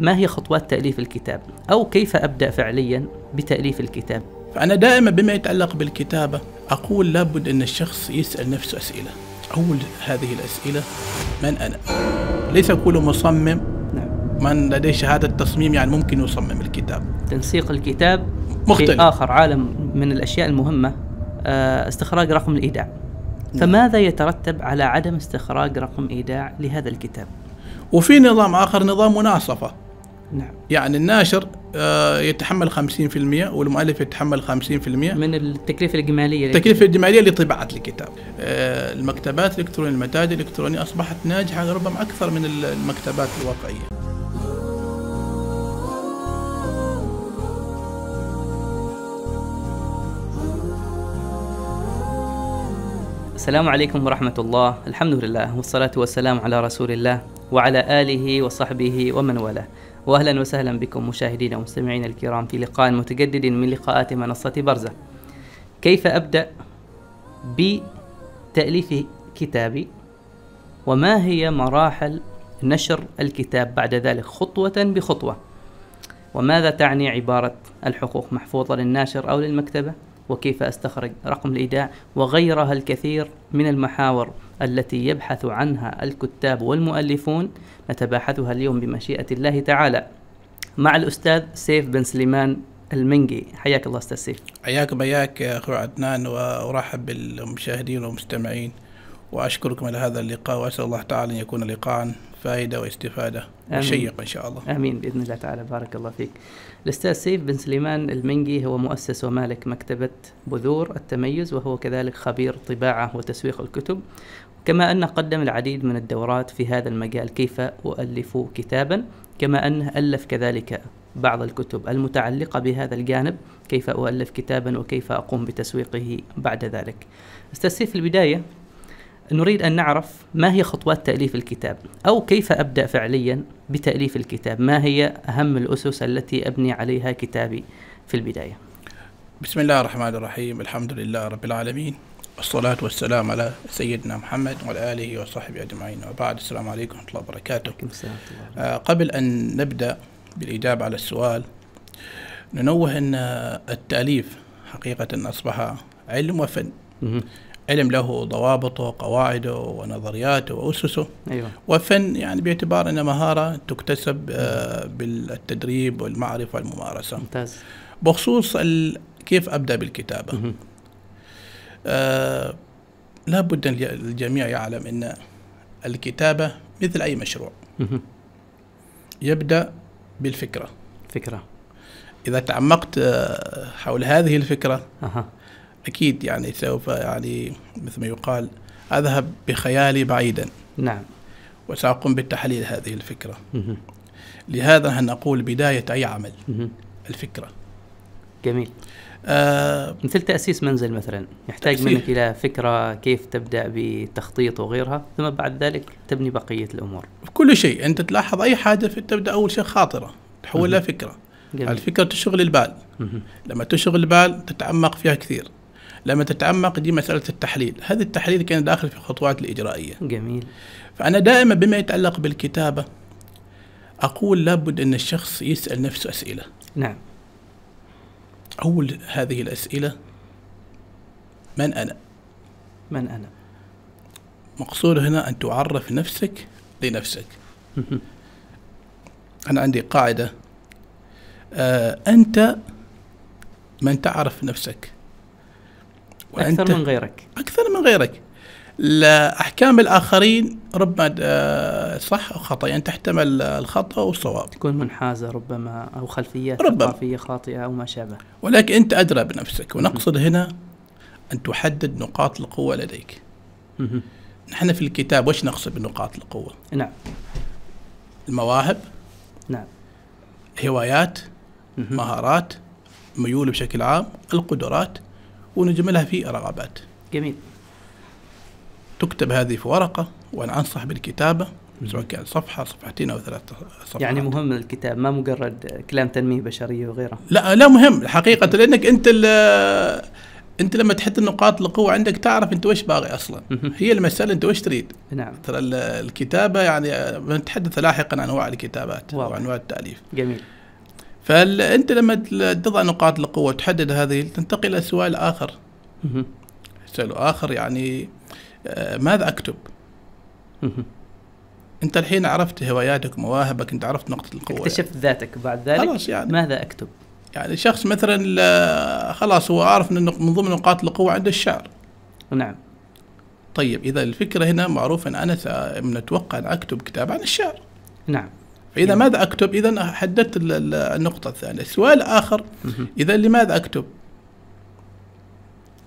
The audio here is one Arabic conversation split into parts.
ما هي خطوات تأليف الكتاب أو كيف أبدأ فعليا بتأليف الكتاب فأنا دائما بما يتعلق بالكتابة أقول لابد أن الشخص يسأل نفسه أسئلة أول هذه الأسئلة من أنا؟ ليس كل مصمم نعم. من لديه شهادة تصميم يعني ممكن يصمم الكتاب تنسيق الكتاب مختلف في آخر عالم من الأشياء المهمة آه، استخراج رقم الإيداع نعم. فماذا يترتب على عدم استخراج رقم إيداع لهذا الكتاب؟ وفي نظام آخر نظام مناصفة نعم يعني الناشر آه، يتحمل 50% والمؤلف يتحمل 50% من التكلفة الإجمالية التكلفة الإجمالية لطباعة الكتاب آه، المكتبات الإلكترونية المتاجر الإلكترونية أصبحت ناجحة ربما أكثر من المكتبات الواقعية السلام عليكم ورحمة الله الحمد لله والصلاة والسلام على رسول الله وعلى آله وصحبه ومن والاه واهلا وسهلا بكم مشاهدينا ومستمعينا الكرام في لقاء متجدد من لقاءات منصه برزه. كيف ابدا بتاليف كتابي وما هي مراحل نشر الكتاب بعد ذلك خطوه بخطوه وماذا تعني عباره الحقوق محفوظه للناشر او للمكتبه وكيف استخرج رقم الايداع وغيرها الكثير من المحاور التي يبحث عنها الكتاب والمؤلفون نتباحثها اليوم بمشيئة الله تعالى مع الأستاذ سيف بن سليمان المنجي حياك الله أستاذ سيف حياكم يا أخو عدنان وأرحب بالمشاهدين والمستمعين واشكركم على هذا اللقاء واسال الله تعالى ان يكون لقاء فائده واستفاده وشيق ان شاء الله. امين باذن الله تعالى بارك الله فيك. الاستاذ سيف بن سليمان المنجي هو مؤسس ومالك مكتبه بذور التميز وهو كذلك خبير طباعه وتسويق الكتب كما أنه قدم العديد من الدورات في هذا المجال كيف أؤلف كتابا كما أنه ألف كذلك بعض الكتب المتعلقة بهذا الجانب كيف أؤلف كتابا وكيف أقوم بتسويقه بعد ذلك أستاذ في البداية نريد أن نعرف ما هي خطوات تأليف الكتاب أو كيف أبدأ فعليا بتأليف الكتاب ما هي أهم الأسس التي أبني عليها كتابي في البداية بسم الله الرحمن الرحيم الحمد لله رب العالمين والصلاة والسلام على سيدنا محمد وعلى آله وصحبه أجمعين وبعد السلام عليكم ورحمة الله وبركاته آه، قبل أن نبدأ بالإجابة على السؤال ننوه أن التأليف حقيقة أصبح علم وفن علم له ضوابطه وقواعده ونظرياته وأسسه أيوة. وفن يعني باعتبار أنه مهارة تكتسب آه، بالتدريب والمعرفة والممارسة ممتاز بخصوص كيف أبدأ بالكتابة آه، لا بد الجميع يعلم أن الكتابة مثل أي مشروع يبدأ بالفكرة فكرة إذا تعمقت آه، حول هذه الفكرة أه. أكيد يعني سوف يعني مثل ما يقال أذهب بخيالي بعيدا نعم وسأقوم بالتحليل هذه الفكرة مه. لهذا نقول بداية أي عمل مه. الفكرة جميل آه مثل تاسيس منزل مثلا يحتاج تأسيس. منك الى فكره كيف تبدا بتخطيط وغيرها ثم بعد ذلك تبني بقيه الامور كل شيء انت تلاحظ اي حاجه تبدا اول شيء خاطره تحولها فكره جميل. الفكره تشغل البال لما تشغل البال تتعمق فيها كثير لما تتعمق دي مساله التحليل هذا التحليل كان داخل في الخطوات الاجرائيه جميل فانا دائما بما يتعلق بالكتابه اقول لابد ان الشخص يسال نفسه اسئله نعم أول هذه الأسئلة من أنا؟ من أنا؟ مقصود هنا أن تعرف نفسك لنفسك أنا عندي قاعدة آه أنت من تعرف نفسك وأنت أكثر من غيرك أكثر من غيرك لأحكام الآخرين ربما آه، صح أو خطأ يعني تحتمل الخطأ والصواب تكون منحازة ربما أو خلفيات ثقافية خاطئة أو ما شابه ولكن أنت أدرى بنفسك ونقصد هنا أن تحدد نقاط القوة لديك نحن في الكتاب وش نقصد بنقاط القوة نعم المواهب نعم هوايات مهارات ميول بشكل عام القدرات ونجملها في رغبات جميل تكتب هذه في ورقة وأنا أنصح بالكتابة سواء كان صفحة صفحتين أو ثلاث صفحات يعني مهم الكتاب ما مجرد كلام تنمية بشرية وغيره لا لا مهم حقيقة لأنك أنت انت لما تحط النقاط القوه عندك تعرف انت وش باغي اصلا هي المساله انت وش تريد نعم ترى الكتابه يعني بنتحدث لاحقا عن انواع الكتابات واضح. وانواع التاليف جميل فانت لما تضع نقاط القوه وتحدد هذه تنتقل الى سؤال اخر سؤال اخر يعني آه، ماذا اكتب؟ انت الحين عرفت هواياتك مواهبك انت عرفت نقطه القوه يعني. اكتشفت يعني. ذاتك بعد ذلك خلاص يعني ماذا اكتب؟ يعني شخص مثلا خلاص هو عارف انه من ضمن نقاط القوه عنده الشعر نعم طيب اذا الفكره هنا معروف ان انا اتوقع ان اكتب كتاب عن الشعر نعم فاذا يعني. ماذا اكتب؟ اذا حددت النقطه الثانيه، السؤال الاخر اذا لماذا اكتب؟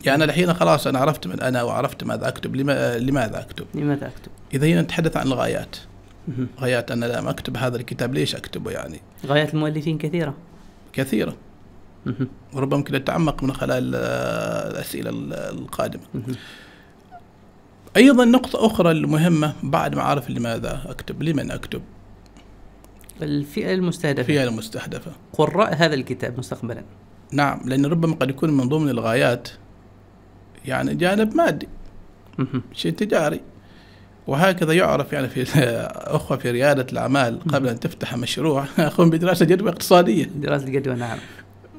يعني الحين خلاص انا عرفت من انا وعرفت ماذا اكتب لما لماذا اكتب لماذا اكتب اذا هنا نتحدث عن الغايات غايات انا لما اكتب هذا الكتاب ليش اكتبه يعني غايات المؤلفين كثيره كثيره وربما يمكن اتعمق من خلال آه، الاسئله القادمه ايضا نقطه اخرى المهمه بعد ما اعرف لماذا اكتب لمن اكتب الفئه المستهدفه الفئه المستهدفه قراء هذا الكتاب مستقبلا نعم لان ربما قد يكون من ضمن الغايات يعني جانب مادي شيء تجاري وهكذا يعرف يعني في اخوه في رياده الاعمال قبل ان تفتح مشروع اخوهم بدراسه جدوى اقتصاديه دراسه جدوى نعم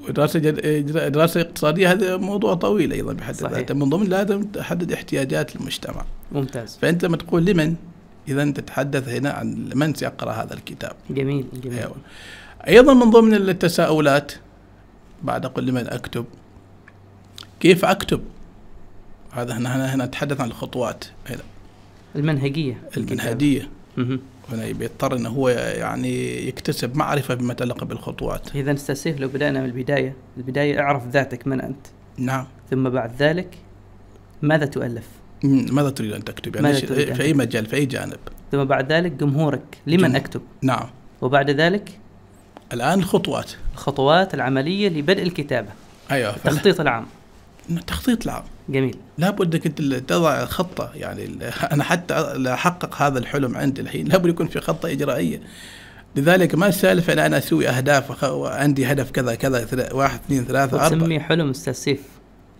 ودراسه جد... إيه، دراسه اقتصاديه هذا موضوع طويل ايضا بحد ذاته من ضمن لازم تحدد احتياجات المجتمع ممتاز فانت لما تقول لمن اذا تتحدث هنا عن من سيقرا هذا الكتاب جميل جميل أيوة. ايضا من ضمن التساؤلات بعد اقول لمن اكتب كيف اكتب هذا هنا هنا نتحدث عن الخطوات المنهجيه المنهجيه هنا بيضطر انه هو يعني يكتسب معرفه بما يتعلق بالخطوات اذا استاذ لو بدانا من البدايه البدايه اعرف ذاتك من انت نعم ثم بعد ذلك ماذا تؤلف ماذا تريد ان تكتب يعني في اي مجال في اي جانب ثم بعد ذلك جمهورك لمن جمهور. اكتب نعم وبعد ذلك الان الخطوات الخطوات العمليه لبدء الكتابه ايوه التخطيط العام التخطيط العام جميل لابد انك تضع خطه يعني انا حتى لاحقق هذا الحلم عندي الحين لابد يكون في خطه اجرائيه لذلك ما السالفه ان انا اسوي اهداف وعندي هدف كذا كذا واحد اثنين ثلاثه اربعه تسمي حلم استاذ سيف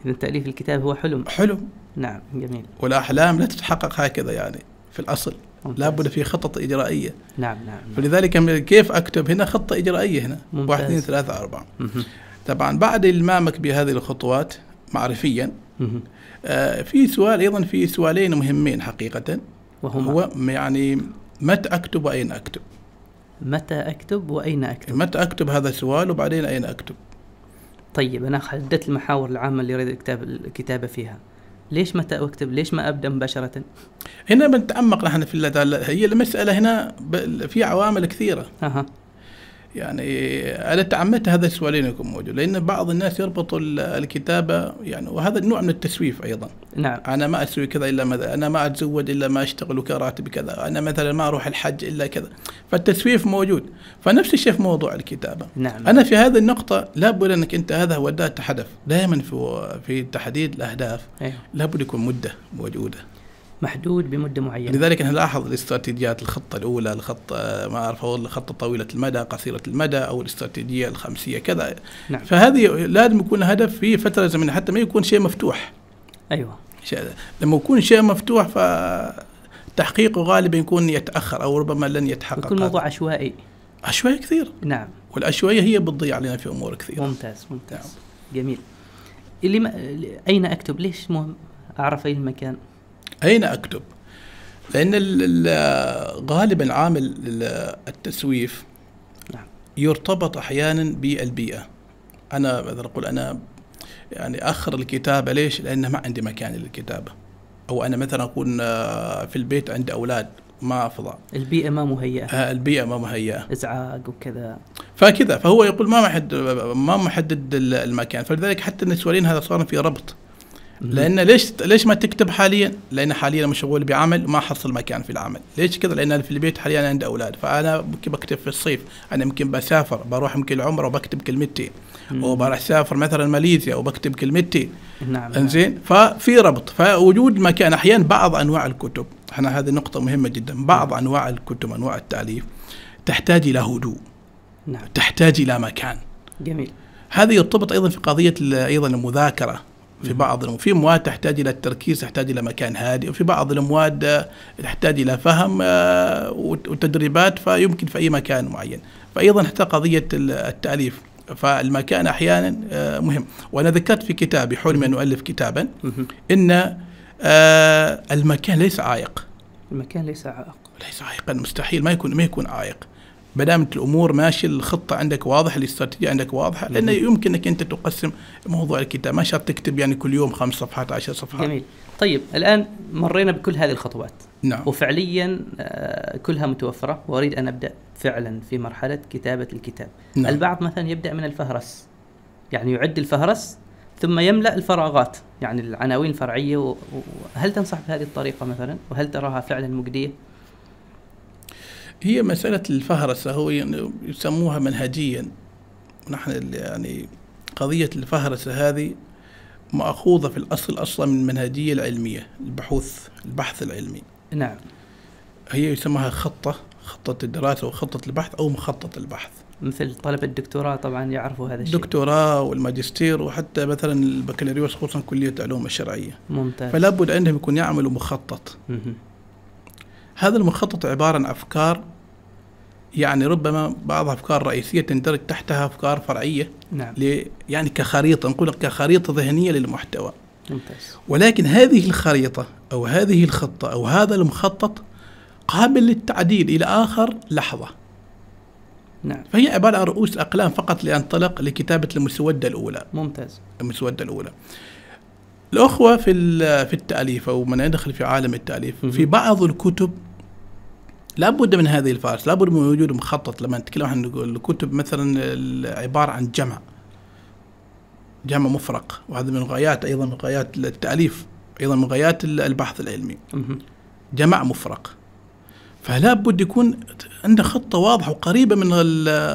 اذا تاليف الكتاب هو حلم حلم نعم جميل والاحلام لا تتحقق هكذا يعني في الاصل ممتاز. لابد في خطط اجرائيه نعم نعم, نعم. فلذلك كيف اكتب هنا خطه اجرائيه هنا ممتاز. واحد اثنين ثلاثه اربعه طبعا بعد المامك بهذه الخطوات معرفيا آه، في سؤال ايضا في سؤالين مهمين حقيقه وهما هو يعني متى اكتب واين اكتب متى اكتب واين اكتب متى اكتب هذا السؤال وبعدين اين اكتب طيب انا حددت المحاور العامه اللي اريد الكتاب الكتابه فيها ليش متى اكتب؟ ليش ما ابدا مباشره؟ هنا بنتعمق نحن في هي المساله هنا في عوامل كثيره. أه. يعني أنا تعمدت هذا السؤالين يكون موجود لأن بعض الناس يربطوا الكتابة يعني وهذا نوع من التسويف أيضا نعم أنا ما أسوي كذا إلا ماذا أنا ما أتزوج إلا ما أشتغل وكراتب كذا أنا مثلا ما أروح الحج إلا كذا فالتسويف موجود فنفس الشيء في موضوع الكتابة نعم أنا في هذه النقطة لابد أنك أنت هذا هو هدف دائما في في تحديد الأهداف أيوه. لابد يكون مدة موجودة محدود بمده معينه. لذلك نلاحظ الاستراتيجيات الخطه الاولى، الخط ما اعرف اقول الخطه طويله المدى، قصيره المدى او الاستراتيجيه الخمسيه كذا. نعم. فهذه لازم يكون هدف في فتره زمنيه حتى ما يكون شيء مفتوح. ايوه. لما يكون شيء مفتوح ف تحقيقه غالبا يكون يتاخر او ربما لن يتحقق يكون موضوع عشوائي عشوائي كثير نعم والعشوائيه هي بتضيع علينا في امور كثيره ممتاز ممتاز نعم. جميل اللي ما... اين اكتب ليش مهم اعرف اي المكان أين أكتب؟ لأن غالبا عامل التسويف نعم. يرتبط أحيانا بالبيئة أنا مثلا أقول أنا يعني أخر الكتابة ليش؟ لأن ما عندي مكان للكتابة أو أنا مثلا أكون آه، في البيت عندي أولاد ما أفضى البيئة ما مهيئة آه البيئة ما مهيئة إزعاج وكذا فكذا فهو يقول ما محدد ما محدد المكان فلذلك حتى النسوانين هذا صار في ربط لان ليش ليش ما تكتب حاليا؟ لان حاليا مشغول بعمل وما حصل مكان في العمل، ليش كذا؟ لان في البيت حاليا انا عندي اولاد فانا ممكن بكتب في الصيف، انا يمكن بسافر بروح يمكن العمره وبكتب كلمتي وبروح اسافر مثلا ماليزيا وبكتب كلمتي نعم،, نعم انزين ففي ربط فوجود مكان احيانا بعض انواع الكتب احنا هذه نقطه مهمه جدا بعض نعم. انواع الكتب انواع التاليف تحتاج الى هدوء نعم تحتاج الى مكان جميل هذا يرتبط ايضا في قضيه ايضا المذاكره في بعض الأمور في مواد تحتاج إلى التركيز تحتاج إلى مكان هادئ وفي بعض المواد آه، تحتاج إلى فهم آه، وتدريبات فيمكن في أي مكان معين فأيضا حتى قضية التأليف فالمكان أحيانا آه، مهم وأنا ذكرت في كتابي حلم أن أؤلف كتابا إن المكان ليس عائق المكان ليس عائق ليس عائقا مستحيل ما يكون ما يكون عائق ما دامت الامور ماشيه الخطه عندك واضحه الاستراتيجيه عندك واضحه لانه يمكنك انت تقسم موضوع الكتاب ما شرط تكتب يعني كل يوم خمس صفحات عشر صفحات جميل طيب الان مرينا بكل هذه الخطوات نعم وفعليا آه، كلها متوفره واريد ان ابدا فعلا في مرحله كتابه الكتاب نعم. البعض مثلا يبدا من الفهرس يعني يعد الفهرس ثم يملا الفراغات يعني العناوين الفرعيه وهل تنصح بهذه الطريقه مثلا وهل تراها فعلا مجديه هي مسألة الفهرسة هو يسموها منهجيا نحن يعني قضية الفهرسة هذه مأخوذة في الأصل أصلا من المنهجية العلمية البحوث البحث العلمي نعم هي يسموها خطة خطة الدراسة وخطة البحث أو مخطط البحث مثل طلبة الدكتوراه طبعا يعرفوا هذا الشيء الدكتوراه والماجستير وحتى مثلا البكالوريوس خصوصا كلية العلوم الشرعية ممتاز فلا بد يكون يعملوا مخطط مه. هذا المخطط عبارة عن أفكار يعني ربما بعض أفكار رئيسية تندرج تحتها أفكار فرعية نعم. يعني كخريطة نقول كخريطة ذهنية للمحتوى ممتاز. ولكن هذه الخريطة أو هذه الخطة أو هذا المخطط قابل للتعديل إلى آخر لحظة نعم. فهي عبارة عن رؤوس أقلام فقط لأنطلق لكتابة المسودة الأولى ممتاز المسودة الأولى الأخوة في في التأليف أو من يدخل في عالم التأليف في بعض الكتب لابد من هذه الفارس لابد من وجود مخطط لما نتكلم عن الكتب مثلا عبارة عن جمع جمع مفرق وهذا من غايات أيضا من غايات التأليف أيضا من غايات البحث العلمي جمع مفرق فلا بد يكون عنده خطة واضحة وقريبة من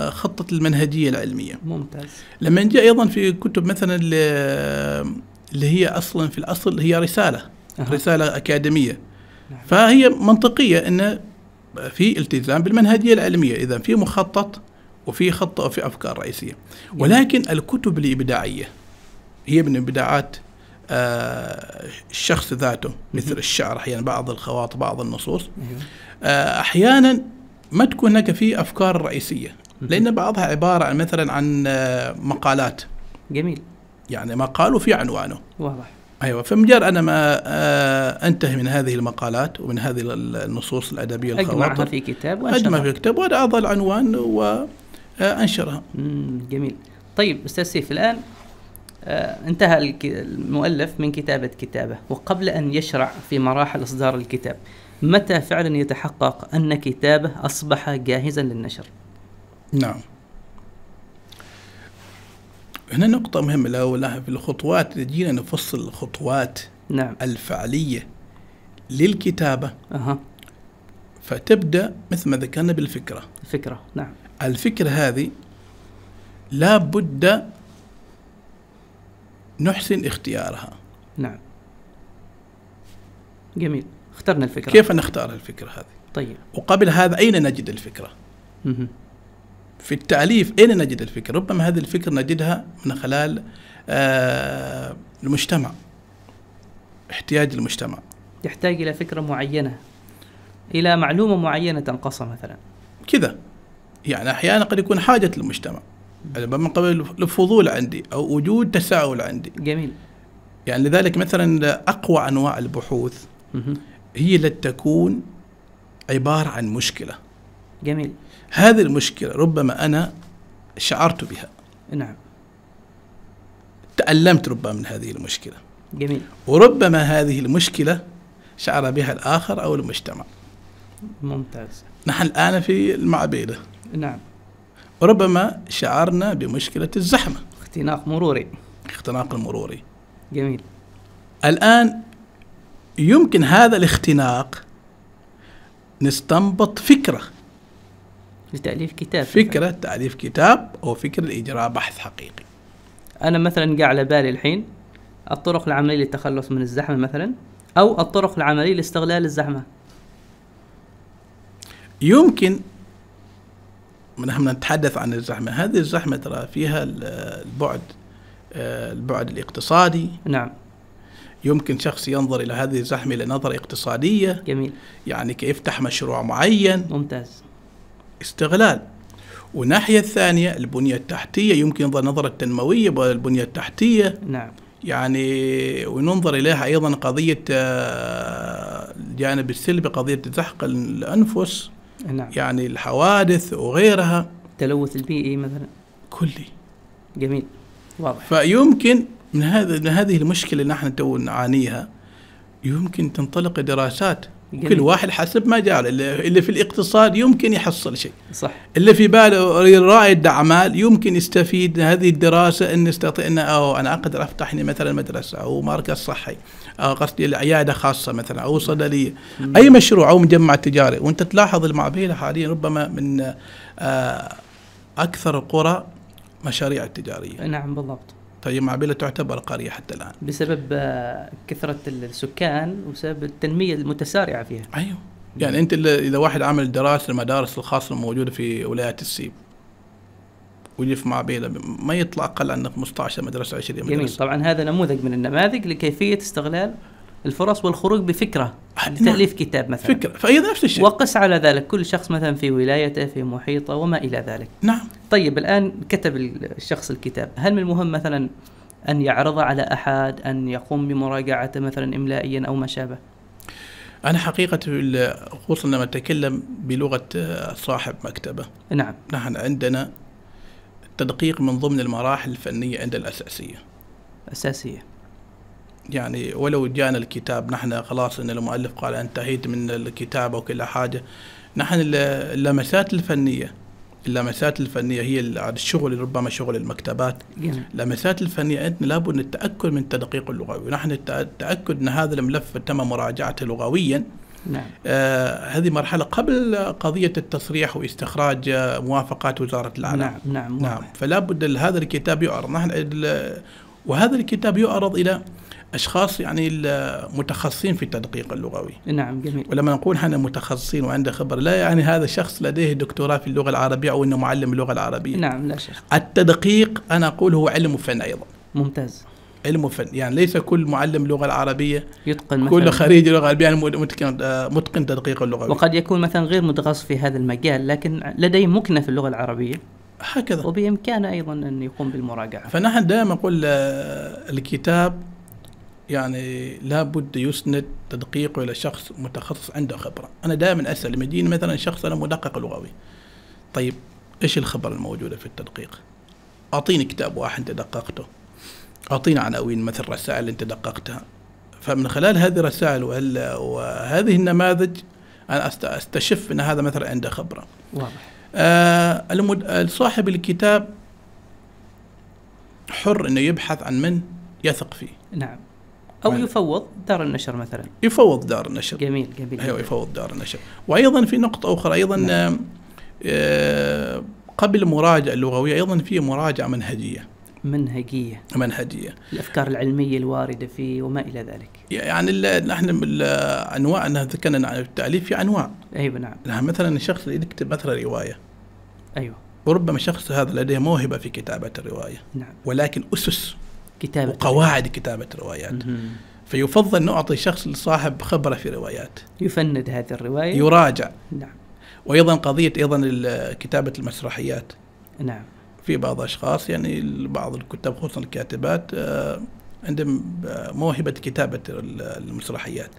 خطة المنهجية العلمية ممتاز لما نجي أيضا في كتب مثلا اللي هي اصلا في الاصل هي رساله أه. رساله اكاديميه نعم. فهي منطقيه ان في التزام بالمنهجيه العلميه اذا في مخطط وفي خطه وفي افكار رئيسيه ولكن الكتب الابداعيه هي من ابداعات آه، الشخص ذاته مثل الشعر احيانا بعض الخواطر بعض النصوص آه، احيانا ما تكون هناك في افكار رئيسيه لان بعضها عباره عن مثلا عن آه، مقالات جميل يعني مقاله في عنوانه واضح ايوه فمجرد انا ما آه، انتهي من هذه المقالات ومن هذه النصوص الادبيه الخواطر اجمعها في كتاب وانشرها اجمعها في كتاب واضع العنوان وانشرها آه، جميل طيب استاذ سيف الان آه، انتهى المؤلف من كتابه كتابه وقبل ان يشرع في مراحل اصدار الكتاب متى فعلا يتحقق ان كتابه اصبح جاهزا للنشر؟ نعم هنا نقطة مهمة لو في الخطوات إذا جينا نفصل الخطوات نعم. الفعلية للكتابة أه. فتبدأ مثل ما ذكرنا بالفكرة الفكرة نعم الفكرة هذه لابد نحسن اختيارها نعم جميل اخترنا الفكرة كيف نختار الفكرة هذه طيب وقبل هذا أين نجد الفكرة مه. في التأليف أين نجد الفكر؟ ربما هذه الفكر نجدها من خلال آه، المجتمع احتياج المجتمع يحتاج إلى فكرة معينة إلى معلومة معينة تنقصها مثلا كذا يعني أحيانا قد يكون حاجة المجتمع يعني من قبل الفضول عندي أو وجود تساؤل عندي جميل يعني لذلك مثلا أقوى أنواع البحوث هي التي تكون عبارة عن مشكلة جميل هذه المشكلة ربما أنا شعرت بها نعم تألمت ربما من هذه المشكلة جميل وربما هذه المشكلة شعر بها الآخر أو المجتمع ممتاز نحن الآن في المعبيدة نعم وربما شعرنا بمشكلة الزحمة اختناق مروري اختناق المروري جميل الآن يمكن هذا الاختناق نستنبط فكرة لتأليف كتاب فكرة تأليف كتاب أو فكرة إجراء بحث حقيقي أنا مثلا جاء على بالي الحين الطرق العملية للتخلص من الزحمة مثلا أو الطرق العملية لاستغلال الزحمة يمكن نحن نتحدث عن الزحمة هذه الزحمة ترى فيها البعد آه، البعد الاقتصادي نعم يمكن شخص ينظر إلى هذه الزحمة لنظرة اقتصادية جميل يعني كيفتح مشروع معين ممتاز استغلال وناحية الثانية البنية التحتية يمكن النظرة التنموية بالبنية التحتية نعم يعني وننظر إليها أيضا قضية الجانب آه، السلبي قضية زحق الأنفس نعم. يعني الحوادث وغيرها التلوث البيئي مثلا كلي جميل واضح فيمكن من من هذه المشكله اللي نحن تو نعانيها يمكن تنطلق دراسات كل واحد حسب مجاله اللي في الاقتصاد يمكن يحصل شيء صح اللي في باله رائد اعمال يمكن يستفيد هذه الدراسه ان استطيع ان أو انا اقدر افتح لي مثلا مدرسه او مركز صحي او قصدي عياده خاصه مثلا او صيدليه اي مشروع او مجمع تجاري وانت تلاحظ المعبيله حاليا ربما من آه، اكثر القرى مشاريع تجاريه نعم بالضبط فهي طيب، معبلة تعتبر قرية حتى الآن بسبب آه، كثرة السكان وسبب التنمية المتسارعة فيها أيوه يعني أنت إذا واحد عمل دراسة المدارس الخاصة الموجودة في ولاية السيب ويجي في معبيلة ما يطلع أقل عن 15 مدرسة 20 مدرسة جميل طبعا هذا نموذج من النماذج لكيفية استغلال الفرص والخروج بفكره تاليف نعم. كتاب مثلا فكره فهي نفس الشيء وقس على ذلك كل شخص مثلا في ولايته في محيطه وما الى ذلك نعم طيب الان كتب الشخص الكتاب هل من المهم مثلا ان يعرضه على احد ان يقوم بمراجعته مثلا املائيا او ما شابه أنا حقيقة خصوصا لما أتكلم بلغة صاحب مكتبة نعم نحن عندنا تدقيق من ضمن المراحل الفنية عند الأساسية أساسية يعني ولو جانا الكتاب نحن خلاص ان المؤلف قال انتهيت من الكتابه وكل حاجه نحن اللمسات الفنيه اللمسات الفنيه هي الشغل ربما شغل المكتبات اللمسات الفنيه عندنا لابد من التاكد من التدقيق اللغوي ونحن التاكد ان هذا الملف تم مراجعته لغويا نعم. آه هذه مرحلة قبل قضية التصريح واستخراج موافقات وزارة الإعلام نعم نعم, نعم. فلا بد هذا الكتاب يعرض نحن وهذا الكتاب يعرض إلى اشخاص يعني متخصصين في التدقيق اللغوي نعم جميل ولما نقول احنا متخصصين وعنده خبر لا يعني هذا شخص لديه دكتوراه في اللغه العربيه او انه معلم اللغه العربيه نعم لا شك التدقيق انا اقول هو علم وفن ايضا ممتاز علم وفن يعني ليس كل معلم لغه العربيه يتقن مثلا كل خريج لغه العربيه يعني متقن آه، متقن تدقيق اللغه وقد يكون مثلا غير متخصص في هذا المجال لكن لديه مكنه في اللغه العربيه هكذا وبامكانه ايضا ان يقوم بالمراجعه فنحن دائما نقول آه، الكتاب يعني لابد يسند تدقيقه الى شخص متخصص عنده خبره، انا دائما اسال لما يجيني مثلا شخص انا مدقق لغوي. طيب ايش الخبره الموجوده في التدقيق؟ اعطيني كتاب واحد انت دققته. اعطيني عناوين مثل رسائل اللي انت دققتها. فمن خلال هذه الرسائل وهذه النماذج انا استشف ان هذا مثلا عنده خبره. واضح. آه المد... صاحب الكتاب حر انه يبحث عن من يثق فيه. نعم. او وين. يفوض دار النشر مثلا يفوض دار النشر جميل جميل ايوه يفوض دار النشر وايضا في نقطه اخرى ايضا نعم. آه قبل المراجعه اللغويه ايضا في مراجعه منهجيه منهجيه منهجيه الافكار العلميه الوارده فيه وما الى ذلك يعني نحن انواع ذكرنا عن التاليف في انواع ايوه نعم, نعم، مثلا الشخص اللي يكتب مثلا روايه ايوه وربما شخص هذا لديه موهبه في كتابه الروايه نعم ولكن اسس كتابة وقواعد كتابة الروايات فيفضل نعطي شخص صاحب خبرة في روايات يفند هذه الرواية يراجع نعم وأيضا قضية أيضا كتابة المسرحيات نعم في بعض الأشخاص يعني بعض الكتاب خصوصا الكاتبات آه، عندهم آه، موهبة كتابة المسرحيات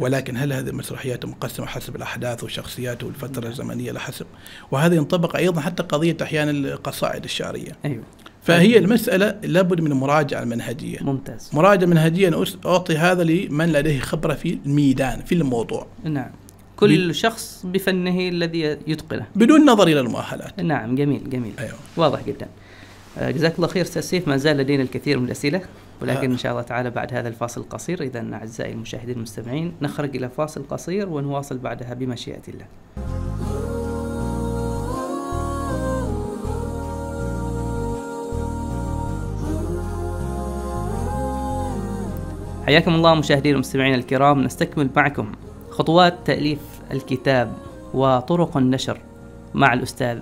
ولكن هل هذه المسرحيات مقسمة حسب الأحداث والشخصيات والفترة نعم. الزمنية لحسب وهذا ينطبق أيضا حتى قضية أحيانا القصائد الشعرية أيوة. فهي المسألة لابد من مراجعة المنهجية ممتاز مراجعة منهجية أنا أعطي هذا لمن لديه خبرة في الميدان في الموضوع نعم كل ب... شخص بفنه الذي يتقنه بدون نظر إلى المؤهلات نعم جميل جميل أيوة. واضح جدا آه، جزاك الله خير استاذ سيف ما زال لدينا الكثير من الاسئله ولكن آه. ان شاء الله تعالى بعد هذا الفاصل القصير اذا اعزائي المشاهدين المستمعين نخرج الى فاصل قصير ونواصل بعدها بمشيئه الله. حياكم الله مشاهدينا المستمعين الكرام نستكمل معكم خطوات تأليف الكتاب وطرق النشر مع الأستاذ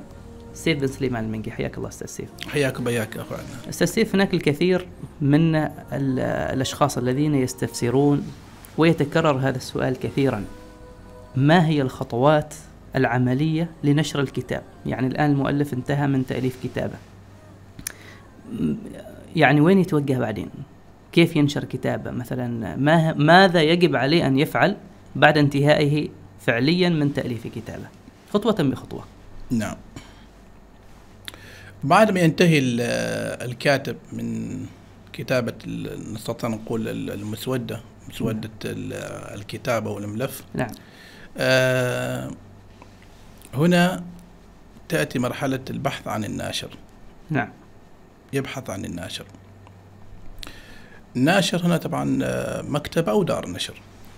سيف بن سليمان المنقي حياك الله استاذ سيف حياك وبياك اخو عدنان استاذ سيف هناك الكثير من الاشخاص الذين يستفسرون ويتكرر هذا السؤال كثيرا ما هي الخطوات العمليه لنشر الكتاب يعني الان المؤلف انتهى من تاليف كتابه يعني وين يتوجه بعدين كيف ينشر كتابه مثلا ما ماذا يجب عليه أن يفعل بعد انتهائه فعليا من تأليف كتابه خطوة بخطوة نعم بعد ما ينتهي الكاتب من كتابة نستطيع نقول المسودة مسودة نعم. الكتابة والملف نعم آه هنا تأتي مرحلة البحث عن الناشر نعم يبحث عن الناشر ناشر هنا طبعا آه، مكتبة أو دار نشر